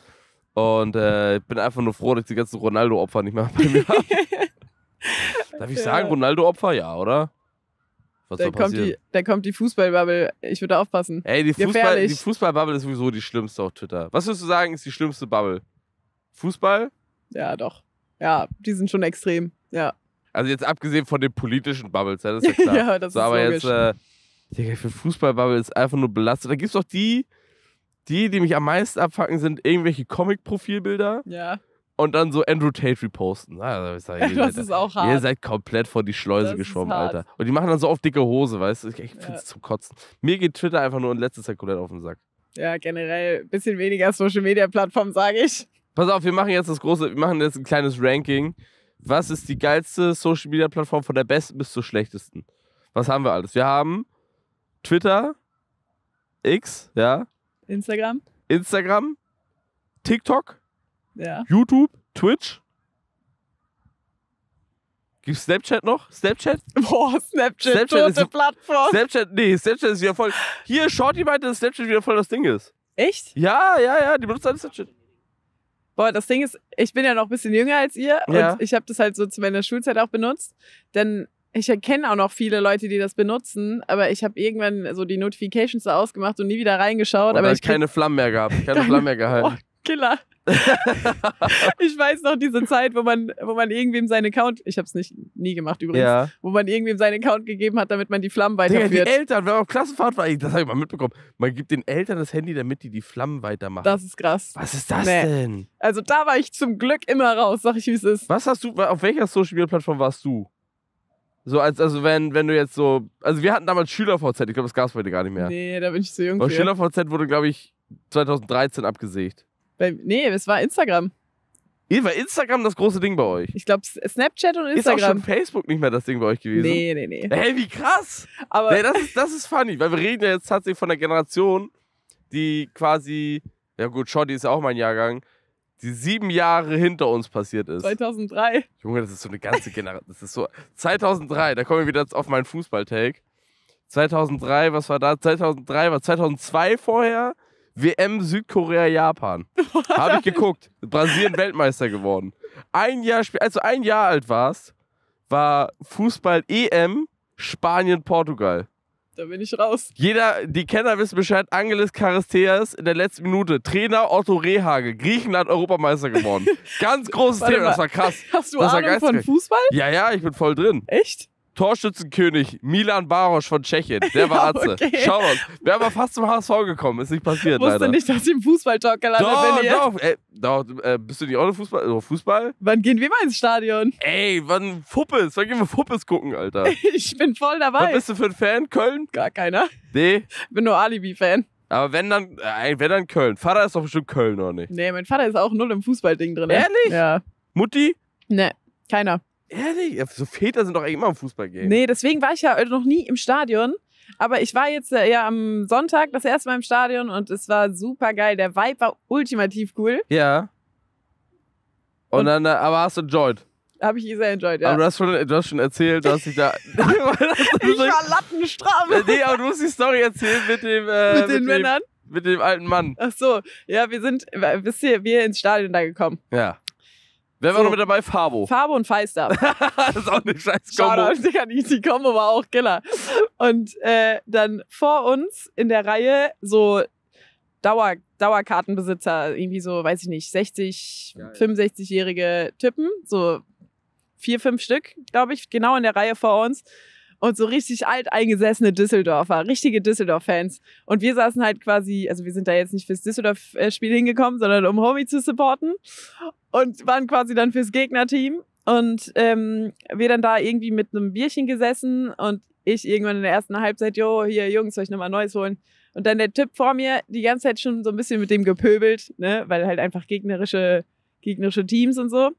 Und äh, bin einfach nur froh, dass ich die ganzen Ronaldo-Opfer nicht mehr bei mir habe. Darf ich sagen, Ronaldo-Opfer? Ja, oder? was da kommt passiert. Die, da kommt die Fußballbubble. Ich würde aufpassen. Ey, die, Fußball, die Fußballbubble ist sowieso die schlimmste auf Twitter. Was würdest du sagen, ist die schlimmste Bubble? Fußball? Ja, doch. Ja, die sind schon extrem. Ja. Also jetzt abgesehen von den politischen Bubbles, ja, das ist ja klar. ja, das so, ist aber logisch. jetzt, äh, für Fußballbubble ist einfach nur belastet. Da gibt es doch die, die, die mich am meisten abfacken, sind irgendwelche Comic-Profilbilder. Ja und dann so Andrew Tate reposten. Also ah, sag, das seid, ist auch hart. Ihr seid komplett vor die Schleuse das geschwommen, Alter. Und die machen dann so auf dicke Hose, weißt du? Ich, ich finde es ja. zum Kotzen. Mir geht Twitter einfach nur in letzter Zeit komplett auf den Sack. Ja, generell ein bisschen weniger Social Media Plattform, sage ich. Pass auf, wir machen jetzt das große, wir machen jetzt ein kleines Ranking. Was ist die geilste Social Media Plattform von der besten bis zur schlechtesten? Was haben wir alles? Wir haben Twitter, X, ja. Instagram. Instagram, TikTok. Ja. YouTube, Twitch. Gibt Snapchat noch? Snapchat? Boah, Snapchat, Snapchat ist eine Plattform. Snapchat, nee, Snapchat ist wieder voll. Hier, Shorty meinte, dass Snapchat wieder voll das Ding ist. Echt? Ja, ja, ja, die benutzt alle Snapchat. Boah, das Ding ist, ich bin ja noch ein bisschen jünger als ihr ja. und ich habe das halt so zu meiner Schulzeit auch benutzt. Denn ich erkenne auch noch viele Leute, die das benutzen, aber ich habe irgendwann so die Notifications da ausgemacht und nie wieder reingeschaut. Und aber ich keine Flammen mehr gehabt, keine Flammen mehr gehalten. Oh, Killer. ich weiß noch diese Zeit, wo man, wo man irgendwem seinen Account, ich habe es nicht nie gemacht übrigens, ja. wo man irgendwem seinen Account gegeben hat, damit man die Flammen weiterführt. Digga, die Eltern, wenn man auf Klassenfahrt war, das habe ich mal mitbekommen. Man gibt den Eltern das Handy, damit die die Flammen weitermachen. Das ist krass. Was ist das nee. denn? Also da war ich zum Glück immer raus, sag ich, wie es ist. Was hast du, auf welcher Social Media Plattform warst du? So als, also wenn, wenn du jetzt so, also wir hatten damals SchülerVZ, ich glaube, das gab es heute gar nicht mehr. Nee, da bin ich zu jung. Aber SchülerVZ wurde, glaube ich, 2013 abgesägt. Bei, nee, es war Instagram. War Instagram das große Ding bei euch? Ich glaube, Snapchat und Instagram. Ist auch schon Facebook nicht mehr das Ding bei euch gewesen? Nee, nee, nee. Hey, wie krass! Aber nee, das, ist, das ist funny, weil wir reden ja jetzt tatsächlich von der Generation, die quasi, ja gut, Shorty ist ja auch mein Jahrgang, die sieben Jahre hinter uns passiert ist. 2003. Junge, das ist so eine ganze Generation. Das ist so. 2003, da kommen wir wieder auf meinen Fußball-Take. 2003, was war da? 2003 war 2002 vorher. WM Südkorea, Japan. Habe ich geguckt. Brasilien Weltmeister geworden. Ein Jahr später, also ein Jahr alt warst, war Fußball EM Spanien, Portugal. Da bin ich raus. Jeder, die Kenner wissen Bescheid, Angelis Karisteas in der letzten Minute. Trainer Otto Rehage, Griechenland Europameister geworden. Ganz großes Thema, das war krass. Hast du das Ahnung von Fußball? Ja, ja, ich bin voll drin. Echt? Torschützenkönig Milan Baros von Tschechien, der war Arze. Ja, okay. Schau uns. Wäre aber fast zum HSV gekommen, ist nicht passiert. Ich wusste leider. nicht, dass ich im Fußballtalk gelandet doch, bin. Doch, ey, doch, äh, bist du nicht auch noch Fußball? Also Fußball? Wann gehen wir mal ins Stadion? Ey, wann Fuppes? Wann gehen wir Fuppes gucken, Alter? ich bin voll dabei. Was bist du für ein Fan? Köln? Gar keiner. Nee. Ich bin nur Alibi-Fan. Aber wenn dann, äh, wenn dann Köln. Vater ist doch bestimmt Köln, oder nicht? Nee, mein Vater ist auch null im Fußballding drin. Ehrlich? Ja. Mutti? Nee, keiner. Ehrlich? So Väter sind doch eigentlich immer im Fußballgame. Nee, deswegen war ich ja noch nie im Stadion. Aber ich war jetzt ja am Sonntag das erste Mal im Stadion und es war super geil. Der Vibe war ultimativ cool. Ja. Und, und dann, äh, aber hast du enjoyed? Hab ich sehr enjoyed, ja. Aber du hast schon, du hast schon erzählt, dass ich da. ich war lattenstramm. Äh, nee, aber du musst die Story erzählen mit dem. Äh, mit den mit Männern? Dem, mit dem alten Mann. Ach so, ja, wir sind, bis äh, hier, wir ins Stadion da gekommen. Ja. Wer war noch mit dabei? Fabo. Fabo und Feister. das ist auch eine scheiß Kombo. Die, die Kombo war auch Killer. Und äh, dann vor uns in der Reihe so Dauer, Dauerkartenbesitzer, irgendwie so, weiß ich nicht, 60, 65-jährige Typen, so vier, fünf Stück, glaube ich, genau in der Reihe vor uns und so richtig alteingesessene Düsseldorfer, richtige Düsseldorf-Fans. Und wir saßen halt quasi, also wir sind da jetzt nicht fürs Düsseldorf-Spiel hingekommen, sondern um Homie zu supporten und waren quasi dann fürs Gegnerteam. Und ähm, wir dann da irgendwie mit einem Bierchen gesessen und ich irgendwann in der ersten Halbzeit, jo, hier Jungs, soll ich nochmal Neues holen? Und dann der Typ vor mir, die ganze Zeit schon so ein bisschen mit dem gepöbelt, ne? weil halt einfach gegnerische, gegnerische Teams und so.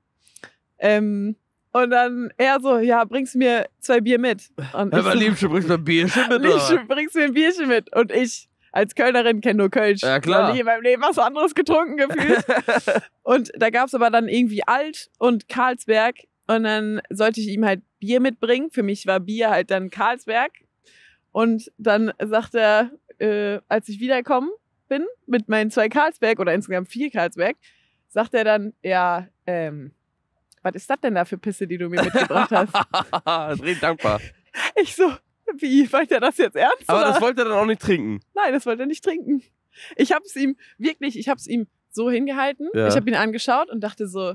Ähm, und dann er so, ja, bringst mir zwei Bier mit. Und Aber so, Liebsche, bringst du ein Bierchen mit? Liebsche, bringst mir ein Bierchen mit. Und ich als Kölnerin kenne nur Kölsch. Ja, klar. Noch nie in meinem Leben was anderes getrunken gefühlt. und da gab es aber dann irgendwie Alt und Karlsberg. Und dann sollte ich ihm halt Bier mitbringen. Für mich war Bier halt dann Karlsberg. Und dann sagt er, äh, als ich wiederkommen bin mit meinen zwei Karlsberg oder insgesamt vier Karlsberg, sagt er dann, ja, ähm, was ist das denn da für Pisse, die du mir mitgebracht hast? Richtig dankbar. Ich so, wie, meint er das jetzt ernst? Aber oder? das wollte er dann auch nicht trinken. Nein, das wollte er nicht trinken. Ich habe es ihm, wirklich, ich habe es ihm so hingehalten. Ja. Ich habe ihn angeschaut und dachte so,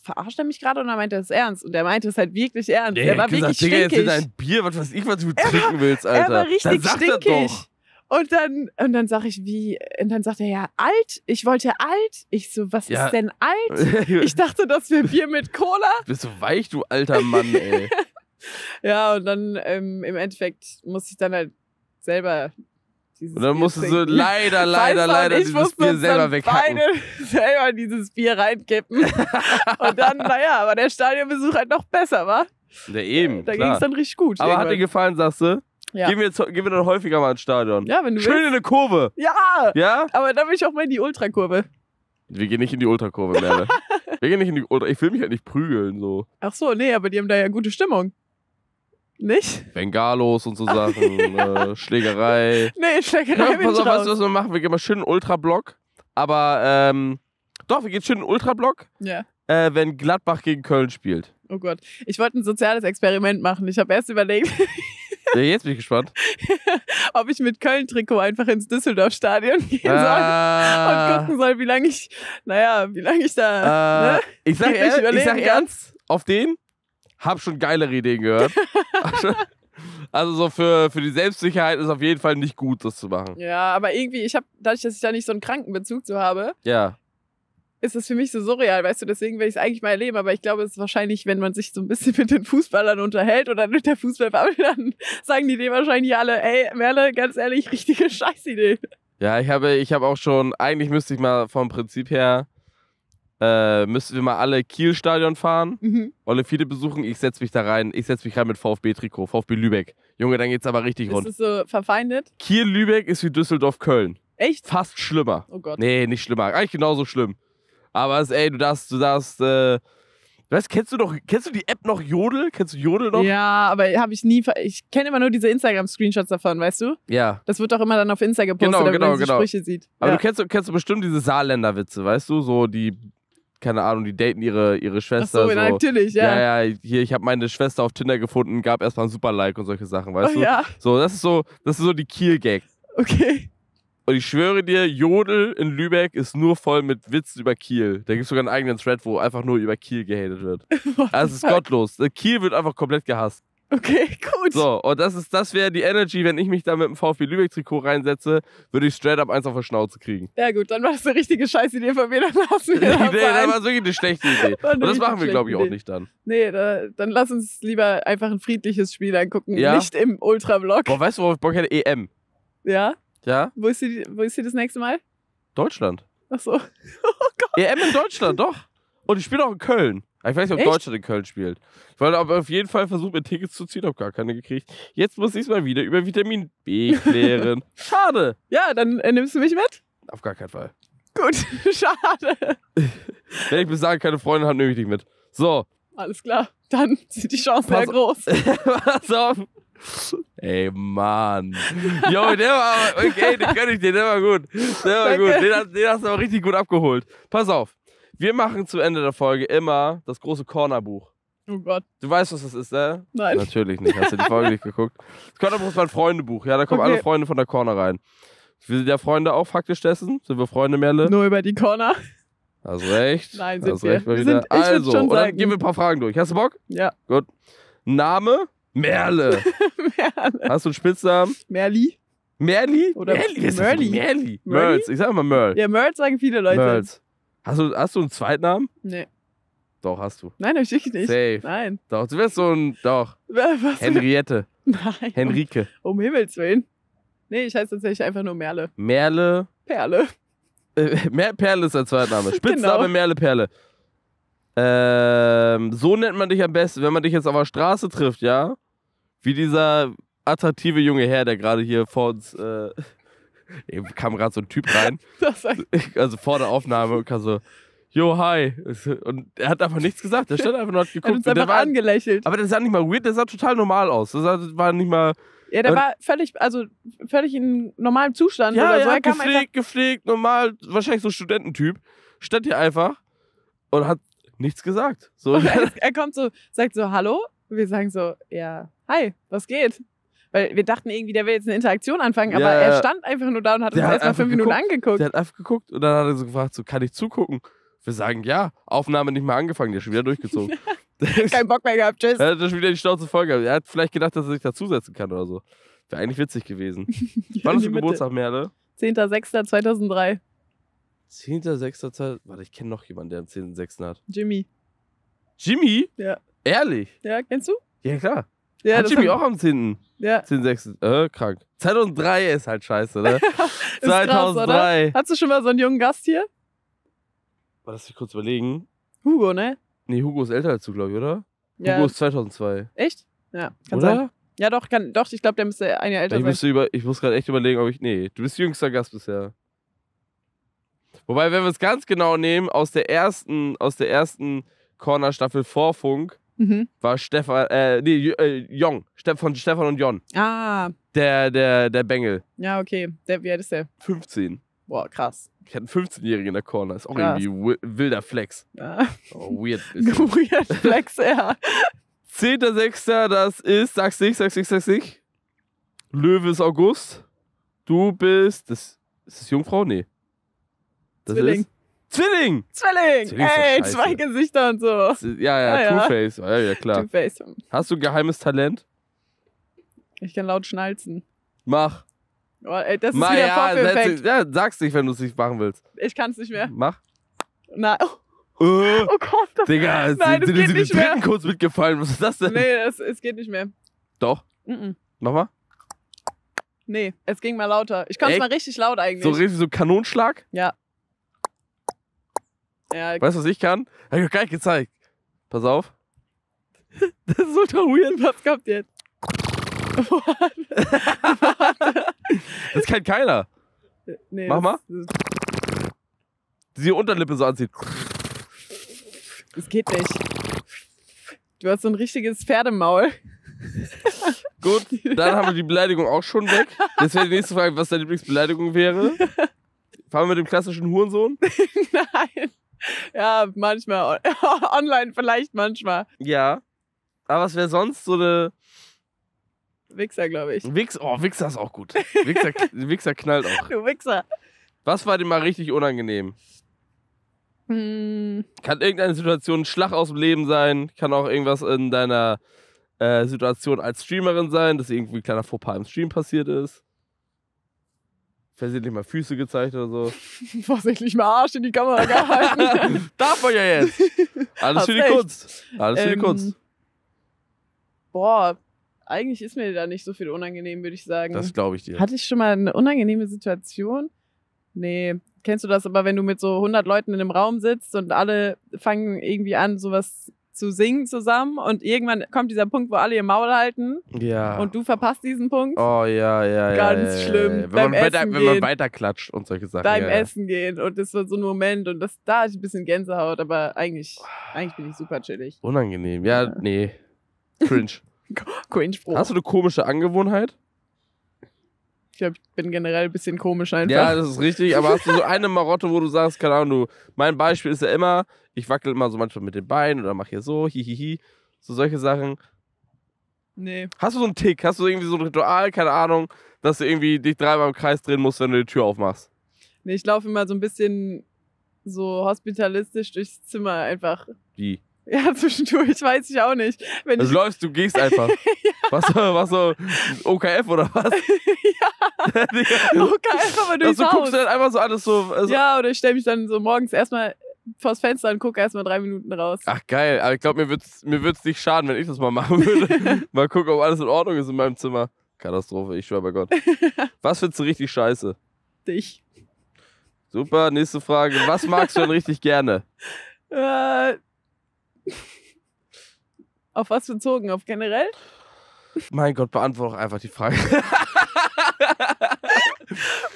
verarscht er mich gerade oder meint er es ernst? Und er meinte es halt wirklich ernst. Ja, er war wirklich gesagt, wirklich Digga, jetzt in ein Bier, was weiß ich, was du er trinken war, willst, Alter. Er war richtig stinkig. Und dann, und dann sag ich, wie, und dann sagt er, ja, alt, ich wollte alt. Ich so, was ja. ist denn alt? Ich dachte, das wäre Bier mit Cola. Bist du weich, du alter Mann, ey. ja, und dann ähm, im Endeffekt musste ich dann halt selber dieses Und dann Bier musstest trinken. du leider, leider, leider dieses Bier selber weghacken. Beide selber dieses Bier reinkippen. und dann, naja, aber der Stadionbesuch halt noch besser, war. Ja, eben. Da ging es dann richtig gut. Aber irgendwann. hat dir gefallen, sagst du? Ja. Gehen, wir jetzt, gehen wir dann häufiger mal ins Stadion. Ja, wenn du Schön willst. in eine Kurve. Ja. Ja? Aber dann will ich auch mal in die Ultrakurve. Wir gehen nicht in die Ultrakurve, Merle. wir gehen nicht in die Ultra. Ich will mich halt nicht prügeln, so. Ach so, nee, aber die haben da ja gute Stimmung. Nicht? Bengalos und so Sachen, ja. Äh, Schlägerei. Nee, Schlägerei. Ja, pass auf, weißt du, was wir machen? Wir gehen mal schön in Ultra-Block. Aber, ähm, doch, wir gehen schön in Ultra-Block. Ja. Äh, wenn Gladbach gegen Köln spielt. Oh Gott, ich wollte ein soziales Experiment machen. Ich habe erst überlegt, Ja, jetzt bin ich gespannt. Ob ich mit Köln-Trikot einfach ins Düsseldorf-Stadion gehen ah. soll und gucken soll, wie lange ich, naja, wie lange ich da. Ah. Ne, ich, sag ehrlich, ich sag ernst, auf den hab schon geilere Ideen gehört. Also so für, für die Selbstsicherheit ist auf jeden Fall nicht gut, das zu machen. Ja, aber irgendwie, ich habe, dadurch, dass ich da nicht so einen kranken Bezug zu habe, ja ist es für mich so surreal, weißt du, deswegen will ich es eigentlich mal erleben, aber ich glaube, es ist wahrscheinlich, wenn man sich so ein bisschen mit den Fußballern unterhält oder mit der Fußballbubble, dann sagen die dir wahrscheinlich alle, ey, Merle, ganz ehrlich, richtige Scheißidee. Ja, ich habe, ich habe auch schon, eigentlich müsste ich mal vom Prinzip her, äh, müssten wir mal alle Kiel-Stadion fahren, mhm. Olle viele besuchen, ich setze mich da rein, ich setze mich rein mit VfB-Trikot, VfB Lübeck. Junge, dann geht's aber richtig ist rund. Ist das so verfeindet? Kiel-Lübeck ist wie Düsseldorf-Köln. Echt? Fast schlimmer. Oh Gott. Nee, nicht schlimmer. Eigentlich genauso schlimm. Aber ey, du darfst, du darfst, äh, Weißt, kennst du doch, kennst du die App noch Jodel? Kennst du Jodel noch? Ja, aber habe ich nie. Ich kenne immer nur diese Instagram-Screenshots davon, weißt du? Ja. Das wird doch immer dann auf Instagram gepostet, genau, genau, man genau. Sprüche sieht. Aber ja. du kennst, kennst du bestimmt diese Saarländer-Witze, weißt du? So die, keine Ahnung, die daten ihre, ihre Schwester. Ach so, so. natürlich, ja. Ja, ja, hier, ich habe meine Schwester auf Tinder gefunden, gab erstmal ein Super-Like und solche Sachen, weißt oh, du? Ja. So, das ist so, das ist so die Kiel-Gag. Okay. Und ich schwöre dir, Jodel in Lübeck ist nur voll mit Witzen über Kiel. Da gibt es sogar einen eigenen Thread, wo einfach nur über Kiel gehatet wird. Das es ist gottlos. Äh, Kiel wird einfach komplett gehasst. Okay, gut. So, und das ist, das wäre die Energy, wenn ich mich da mit dem VfB Lübeck-Trikot reinsetze, würde ich straight up eins auf der Schnauze kriegen. Ja gut, dann war das eine richtige Scheißidee von mir, dann lassen wir das. nee, dann war es wirklich eine schlechte Idee. und das machen wir, glaube ich, Idee. auch nicht dann. Nee, da, dann lass uns lieber einfach ein friedliches Spiel angucken, ja? nicht im Ultra-Block. Boah, weißt du, worauf ich Bock hätte? EM. Ja? Ja? Wo ist sie, wo ist sie das nächste Mal? Deutschland. Ach so. Oh Gott. EM in Deutschland, doch. Und ich spiele auch in Köln. Ich weiß nicht, ob Echt? Deutschland in Köln spielt. Ich wollte aber auf jeden Fall versuchen, mir Tickets zu ziehen, habe gar keine gekriegt. Jetzt muss ich es mal wieder über Vitamin B klären. Schade. Ja, dann äh, nimmst du mich mit? Auf gar keinen Fall. Gut, schade. Wenn ich bis sagen, keine Freunde habe, nehme ich dich mit. So. Alles klar. Dann sind die Chancen sehr groß. Pass auf. Ey, Mann. Jo, der war, okay, den gönn ich dir, der war gut. Der war gut. Den, hast- den hast du aber richtig gut abgeholt. Pass auf. Wir machen zu Ende der Folge immer das große Cornerbuch. Oh Gott, Du weißt, was das ist, ne? nein. Natürlich nicht. Hast du die Folge nicht geguckt? Das Cornerbuch ist mein Freundebuch. Ja, da kommen Okay. alle Freunde von der Corner rein. Wir sind ja Freunde auch faktisch dessen. Sind wir Freunde, Merle? Nur über die Corner. Hast recht. Nein, sind Hast wir. recht Wir sind- ich also, schon und dann sagen. gehen wir ein paar Fragen durch. Hast du Bock? Ja. Gut. Name, Merle. Merle. Hast du einen Spitznamen? Merli. Merli? Oder Merli? Merli. Merli. Merls. Ich sag immer Merl. Ja, Merls sagen viele Leute. Merls. Hast du, hast du einen Zweitnamen? Nee. Doch, hast du. Nein, natürlich nicht. Safe. Nein. Doch, du wärst so ein. Doch. Was? Henriette. Nein. Henrike. Um, um Himmels Willen. Nee, ich heiße tatsächlich einfach nur Merle. Merle. Perle. Äh, Mer Perle ist der Zweitname. Spitzname genau. Merle Perle. Ähm, so nennt man dich am besten, wenn man dich jetzt auf der Straße trifft, ja? Wie dieser attraktive junge Herr, der gerade hier vor uns. Äh, kam gerade so ein Typ rein. also vor der Aufnahme und kam so. Yo, hi. Und er hat einfach nichts gesagt. Der stand einfach nur hat geguckt. hat uns einfach war, angelächelt. Aber das sah nicht mal weird, der sah total normal aus. Das war nicht mal. Ja, der war völlig, also völlig in normalem Zustand ja, oder so. Ja, er kam gepflegt, gepflegt, normal, wahrscheinlich so Studententyp. Stand hier einfach und hat nichts gesagt. So. Er, er, kommt so, sagt so, hallo. Und wir sagen so, ja, hi, was geht? Weil wir dachten irgendwie, der will jetzt eine Interaktion anfangen, aber er stand einfach nur da und hat uns erstmal fünf Minuten angeguckt. Der hat einfach geguckt und dann hat er so gefragt, so kann ich zugucken? Wir sagen ja, Aufnahme nicht mehr angefangen, der ist schon wieder durchgezogen. Kein Bock mehr gehabt, tschüss. Er hat schon wieder die Schnauze voll gehabt. Er hat vielleicht gedacht, dass er sich dazusetzen kann oder so. Wäre eigentlich witzig gewesen. ja, Wann hast du Geburtstag, Merle? 10.06.2003. 10.06.2003? Warte, ich kenne noch jemanden, der am 10.06. hat. Jimmy. Jimmy? Ja. Ehrlich? Ja, kennst du? Ja, klar. Ja, hat Jimmy auch am 10. Ja. 10, 6. Äh, krank. 2003 ist halt scheiße, ne? 2003. Krass, Hattest du schon mal so einen jungen Gast hier? War das kurz überlegen? Hugo, ne? Nee, Hugo ist älter dazu, glaube ich, oder? Ja. Hugo ist 2002. Echt? Ja, kann oder? sein. Ja, doch, kann, doch, ich glaube, der müsste ein Jahr älter ich sein. Müsste über, ich muss gerade echt überlegen, ob ich. Nee, du bist jüngster Gast bisher. Wobei, wenn wir es ganz genau nehmen, aus der ersten, aus der ersten Corner-Staffel Vorfunk mhm. war Stefan, äh, nee, äh, Jong, von Stefan und Jon. Ah. Der, der, der Bengel. Ja, okay. Der, wie alt ist der? 15. Boah, krass. Ich hatte einen 15-Jährigen in der Corner. Ist auch krass. irgendwie wilder Flex. Ja. Oh, weird. weird Flex, ja. 10.6. das ist, sag's nicht, sag's nicht, sag's nicht. Löwe ist August. Du bist, das, ist das Jungfrau? Nee. Das Zwilling. Ist, Zwilling! Zwilling! Zwilling Ey, zwei Gesichter und so. Ja, ja, ah, Two-Face. Ja, ja, klar. Two-Face. Hast du geheimes Talent? Ich kann laut schnalzen. Mach. Oh, ey, das ist wieder ja, setz, ja, sag's nicht, wenn du es nicht machen willst. Ich kann's nicht mehr. Mach. Nein. oh. Oh, oh Gott. Das, Digga, nein, sind, sind, sind die dritten kurz mitgefallen. Was ist das denn? Nee, das, es geht nicht mehr. Doch? Mm -mm. Nochmal? Nee, es ging mal lauter. Ich konnte mal richtig laut eigentlich. So richtig so Kanonschlag? Ja. Ja. Weißt du, was ich kann? Hab ich noch gar nicht gezeigt. Pass auf. Das ist ultra weird. Was kommt jetzt? das kann keiner. Nee, Mach mal. Die Unterlippe so anzieht. Das geht nicht. Du hast so ein richtiges Pferdemaul. Gut, dann haben wir die Beleidigung auch schon weg. Jetzt wäre die nächste Frage, was deine Lieblingsbeleidigung wäre. Fahren wir mit dem klassischen Hurensohn? Nein. Ja, manchmal. Online vielleicht manchmal. Ja. Aber was wäre sonst so eine. Wichser, glaube ich. Wix, oh, Wichser ist auch gut. Wichser, Wichser knallt auch. Du Wichser. Was war dir mal richtig unangenehm? Hm. Kann irgendeine Situation ein Schlag aus dem Leben sein? Kann auch irgendwas in deiner äh, Situation als Streamerin sein, dass irgendwie ein kleiner Fauxpas im Stream passiert ist? versehentlich mal Füße gezeigt oder so. Vorsichtig mal Arsch in die Kamera gehalten. Darf man ja jetzt. Alles Hast für die recht. Kunst. Alles ähm, für die ähm, Kunst. Boah, eigentlich ist mir da nicht so viel unangenehm, würde ich sagen. Das glaube ich dir. Hatte ich schon mal eine unangenehme Situation? Nee. Kennst du das aber, wenn du mit so 100 Leuten in einem Raum sitzt und alle fangen irgendwie an, sowas zu singen zusammen und irgendwann kommt dieser Punkt, wo alle ihr Maul halten ja. und du verpasst diesen Punkt. Oh ja, ja, ja. Ganz ja, schlimm. Ja, ja. Wenn, beim man Essen weiter, wenn man weiterklatscht und solche Sachen. Beim Essen gehen und das war so ein Moment und das da ist ein bisschen Gänsehaut, aber eigentlich, eigentlich bin ich super chillig. Unangenehm, ja, nee. Cringe. cringe Hast du eine komische Angewohnheit? Ich glaube, ich bin generell ein bisschen komisch einfach. Ja, das ist richtig. Aber hast du so eine Marotte, wo du sagst, keine Ahnung, du, mein Beispiel ist ja immer, ich wackel immer so manchmal mit den Beinen oder mach hier so, hihihi, so solche Sachen. Nee. Hast du so einen Tick? Hast du irgendwie so ein Ritual, keine Ahnung, dass du irgendwie dich dreimal im Kreis drehen musst, wenn du die Tür aufmachst? Nee, ich laufe immer so ein bisschen so hospitalistisch durchs Zimmer einfach. Wie? Ja, zwischendurch, weiß ich auch nicht. Wenn du läufst, du gehst einfach. ja. was, was so, OKF oder was? ja, OKF, aber durchs also, Haus. Du guckst dann halt einfach so alles so. Also ja, oder ich stelle mich dann so morgens erstmal vors Fenster und gucke erstmal drei Minuten raus. Ach geil, aber ich glaube, mir würde es mir würd's nicht schaden, wenn ich das mal machen würde. mal gucken, ob alles in Ordnung ist in meinem Zimmer. Katastrophe, ich schwör bei Gott. Was findest du richtig scheiße? Dich. Super, nächste Frage. Was magst du denn richtig gerne? Äh, auf was bezogen? Auf generell? Mein Gott, beantworte einfach die Frage.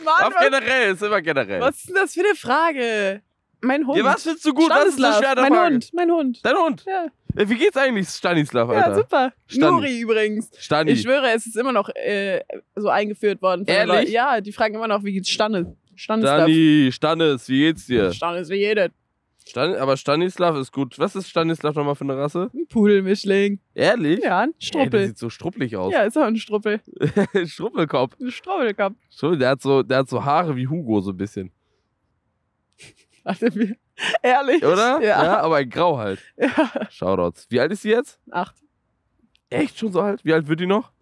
Mann, Auf generell, ist immer generell. Was ist denn das für eine Frage? Mein Hund. Ja, was findest du gut? Was ist eine schwere Mein Frage? Hund, mein Hund. Dein Hund? Ja. Äh, wie geht's eigentlich, Stanislav, Alter? Ja, super. Stani. Nuri übrigens. Stani. Ich schwöre, es ist immer noch äh, so eingeführt worden. Ehrlich? Ja, die fragen immer noch, wie geht's Stannis? Stanislav. Stani, Stannis, wie geht's dir? Stanis, wie jedes. Stan aber Stanislav ist gut. Was ist Stanislav nochmal für eine Rasse? Ein Pudelmischling. Ehrlich? Ja, ein Struppel. Ey, der sieht so struppelig aus. Ja, ist auch ein Struppel. Struppelkopf. Ein Struppelkopf. Struppel, der hat, so, der hat so Haare wie Hugo so ein bisschen. Warte, wie? Ehrlich? Oder? Ja. ja. aber ein Grau halt. Ja. Shoutouts. Wie alt ist sie jetzt? Acht. Echt schon so alt? Wie alt wird die noch?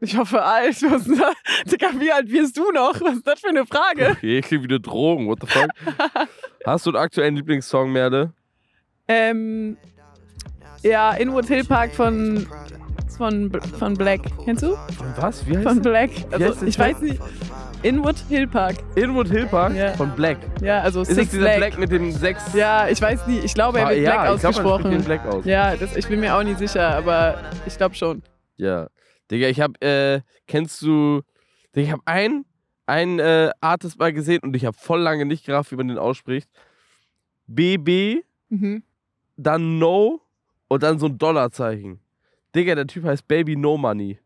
Ich hoffe alt. Was ist das? Digga, wie alt wirst du noch? Was ist das für eine Frage? Okay, ich krieg wieder Drogen, what the fuck? Hast du einen aktuellen Lieblingssong, Merle? Ähm, ja, Inwood Hill Park von, von, von Black. Kennst du? Von was? Wie heißt Von Black. Also, ich weiß nicht. Inwood Hill Park. Inwood Hill Park? Ja. Von Black. Ja, also Ist Six es dieser Black. Black mit dem sechs... Ja, ich weiß nicht. Ich glaube, er Ah, wird ja, Black ich glaub, man spricht Black aus. Ja, das, ich bin mir auch nicht sicher, aber ich glaube schon. Ja. Digga, ich hab, äh, kennst du, Digga, ich hab einen, einen äh, Artist mal gesehen und ich hab voll lange nicht gerafft, wie man den ausspricht. BB, mhm. dann No und dann so ein Dollarzeichen. Digga, der Typ heißt Baby No Money.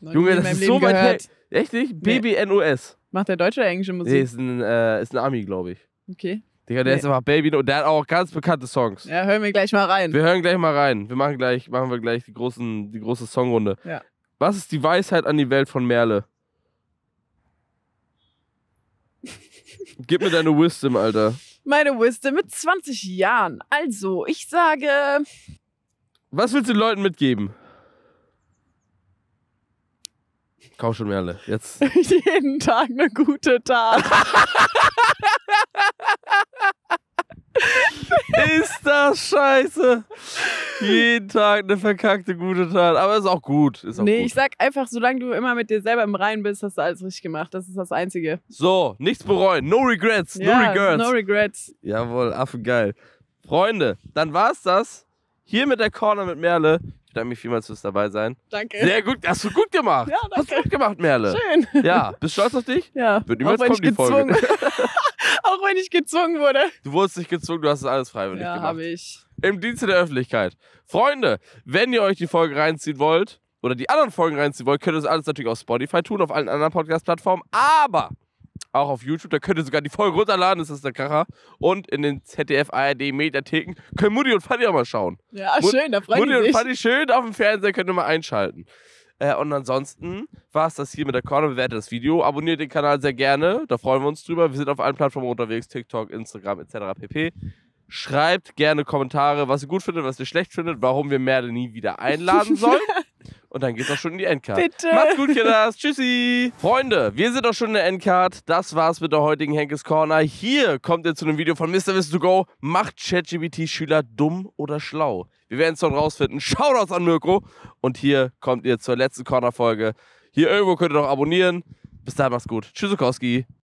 Noch Junge, das ist so weit her. Echt nicht? BBNOS. Macht der deutsche oder englische Musik? Nee, ist ein, äh, ist ein Ami, glaube ich. Okay. Digga, der nee. ist einfach Baby und der hat auch ganz bekannte Songs. Ja, hören wir gleich mal rein. Wir hören gleich mal rein. Wir machen gleich, machen wir gleich die, großen, die große Songrunde. Ja. Was ist die Weisheit an die Welt von Merle? Gib mir deine Wisdom, Alter. Meine Wisdom mit 20 Jahren. Also, ich sage. Was willst du den Leuten mitgeben? Kauf schon Merle. Jetzt. Jeden Tag eine gute Tat. ist das scheiße. Jeden Tag eine verkackte gute Tat. Aber ist auch gut. Ist auch nee, gut. ich sag einfach, solange du immer mit dir selber im Reinen bist, hast du alles richtig gemacht. Das ist das Einzige. So, nichts bereuen. No regrets. Ja, no regrets. No regrets. Jawohl, Affe geil. Freunde, dann war's das. Hier mit der Corner mit Merle bedanke mich vielmals fürs dabei sein. Danke. Sehr gut, hast du gut gemacht. Ja, danke. Hast du gut gemacht, Merle. Schön. Ja, bist du stolz auf dich? Ja. Wird niemals kommen, die Folge. Auch wenn ich gezwungen wurde. Du wurdest nicht gezwungen, du hast es alles freiwillig ja, gemacht. Ja, habe ich. Im Dienste der Öffentlichkeit. Freunde, wenn ihr euch die Folge reinziehen wollt oder die anderen Folgen reinziehen wollt, könnt ihr das alles natürlich auf Spotify tun, auf allen anderen Podcast-Plattformen. Aber auch auf YouTube. Da könnt ihr sogar die Folge runterladen, das ist der Kracher. Und in den ZDF ARD Mediatheken können Mutti und Fanny auch mal schauen. Ja, Mut, schön, da freue ich mich. Mutti und Fanny schön auf dem Fernseher könnt ihr mal einschalten. Äh, und ansonsten war es das hier mit der Corner. Bewertet das Video, abonniert den Kanal sehr gerne, da freuen wir uns drüber. Wir sind auf allen Plattformen unterwegs, TikTok, Instagram etc. pp. Schreibt gerne Kommentare, was ihr gut findet, was ihr schlecht findet, warum wir Merle nie wieder einladen sollen. Und dann geht's auch schon in die Endcard. Bitte. Macht's gut, Kinders. Tschüssi. Freunde, wir sind auch schon in der Endcard. Das war's mit der heutigen Henkes Corner. Hier kommt ihr zu einem Video von Mr. Wissen to Go. Macht chatgbt schüler dumm oder schlau? Wir werden es dann rausfinden. Shoutouts an Mirko. Und hier kommt ihr zur letzten Corner-Folge. Hier irgendwo könnt ihr noch abonnieren. Bis dahin, macht's gut. Tschüssikowski.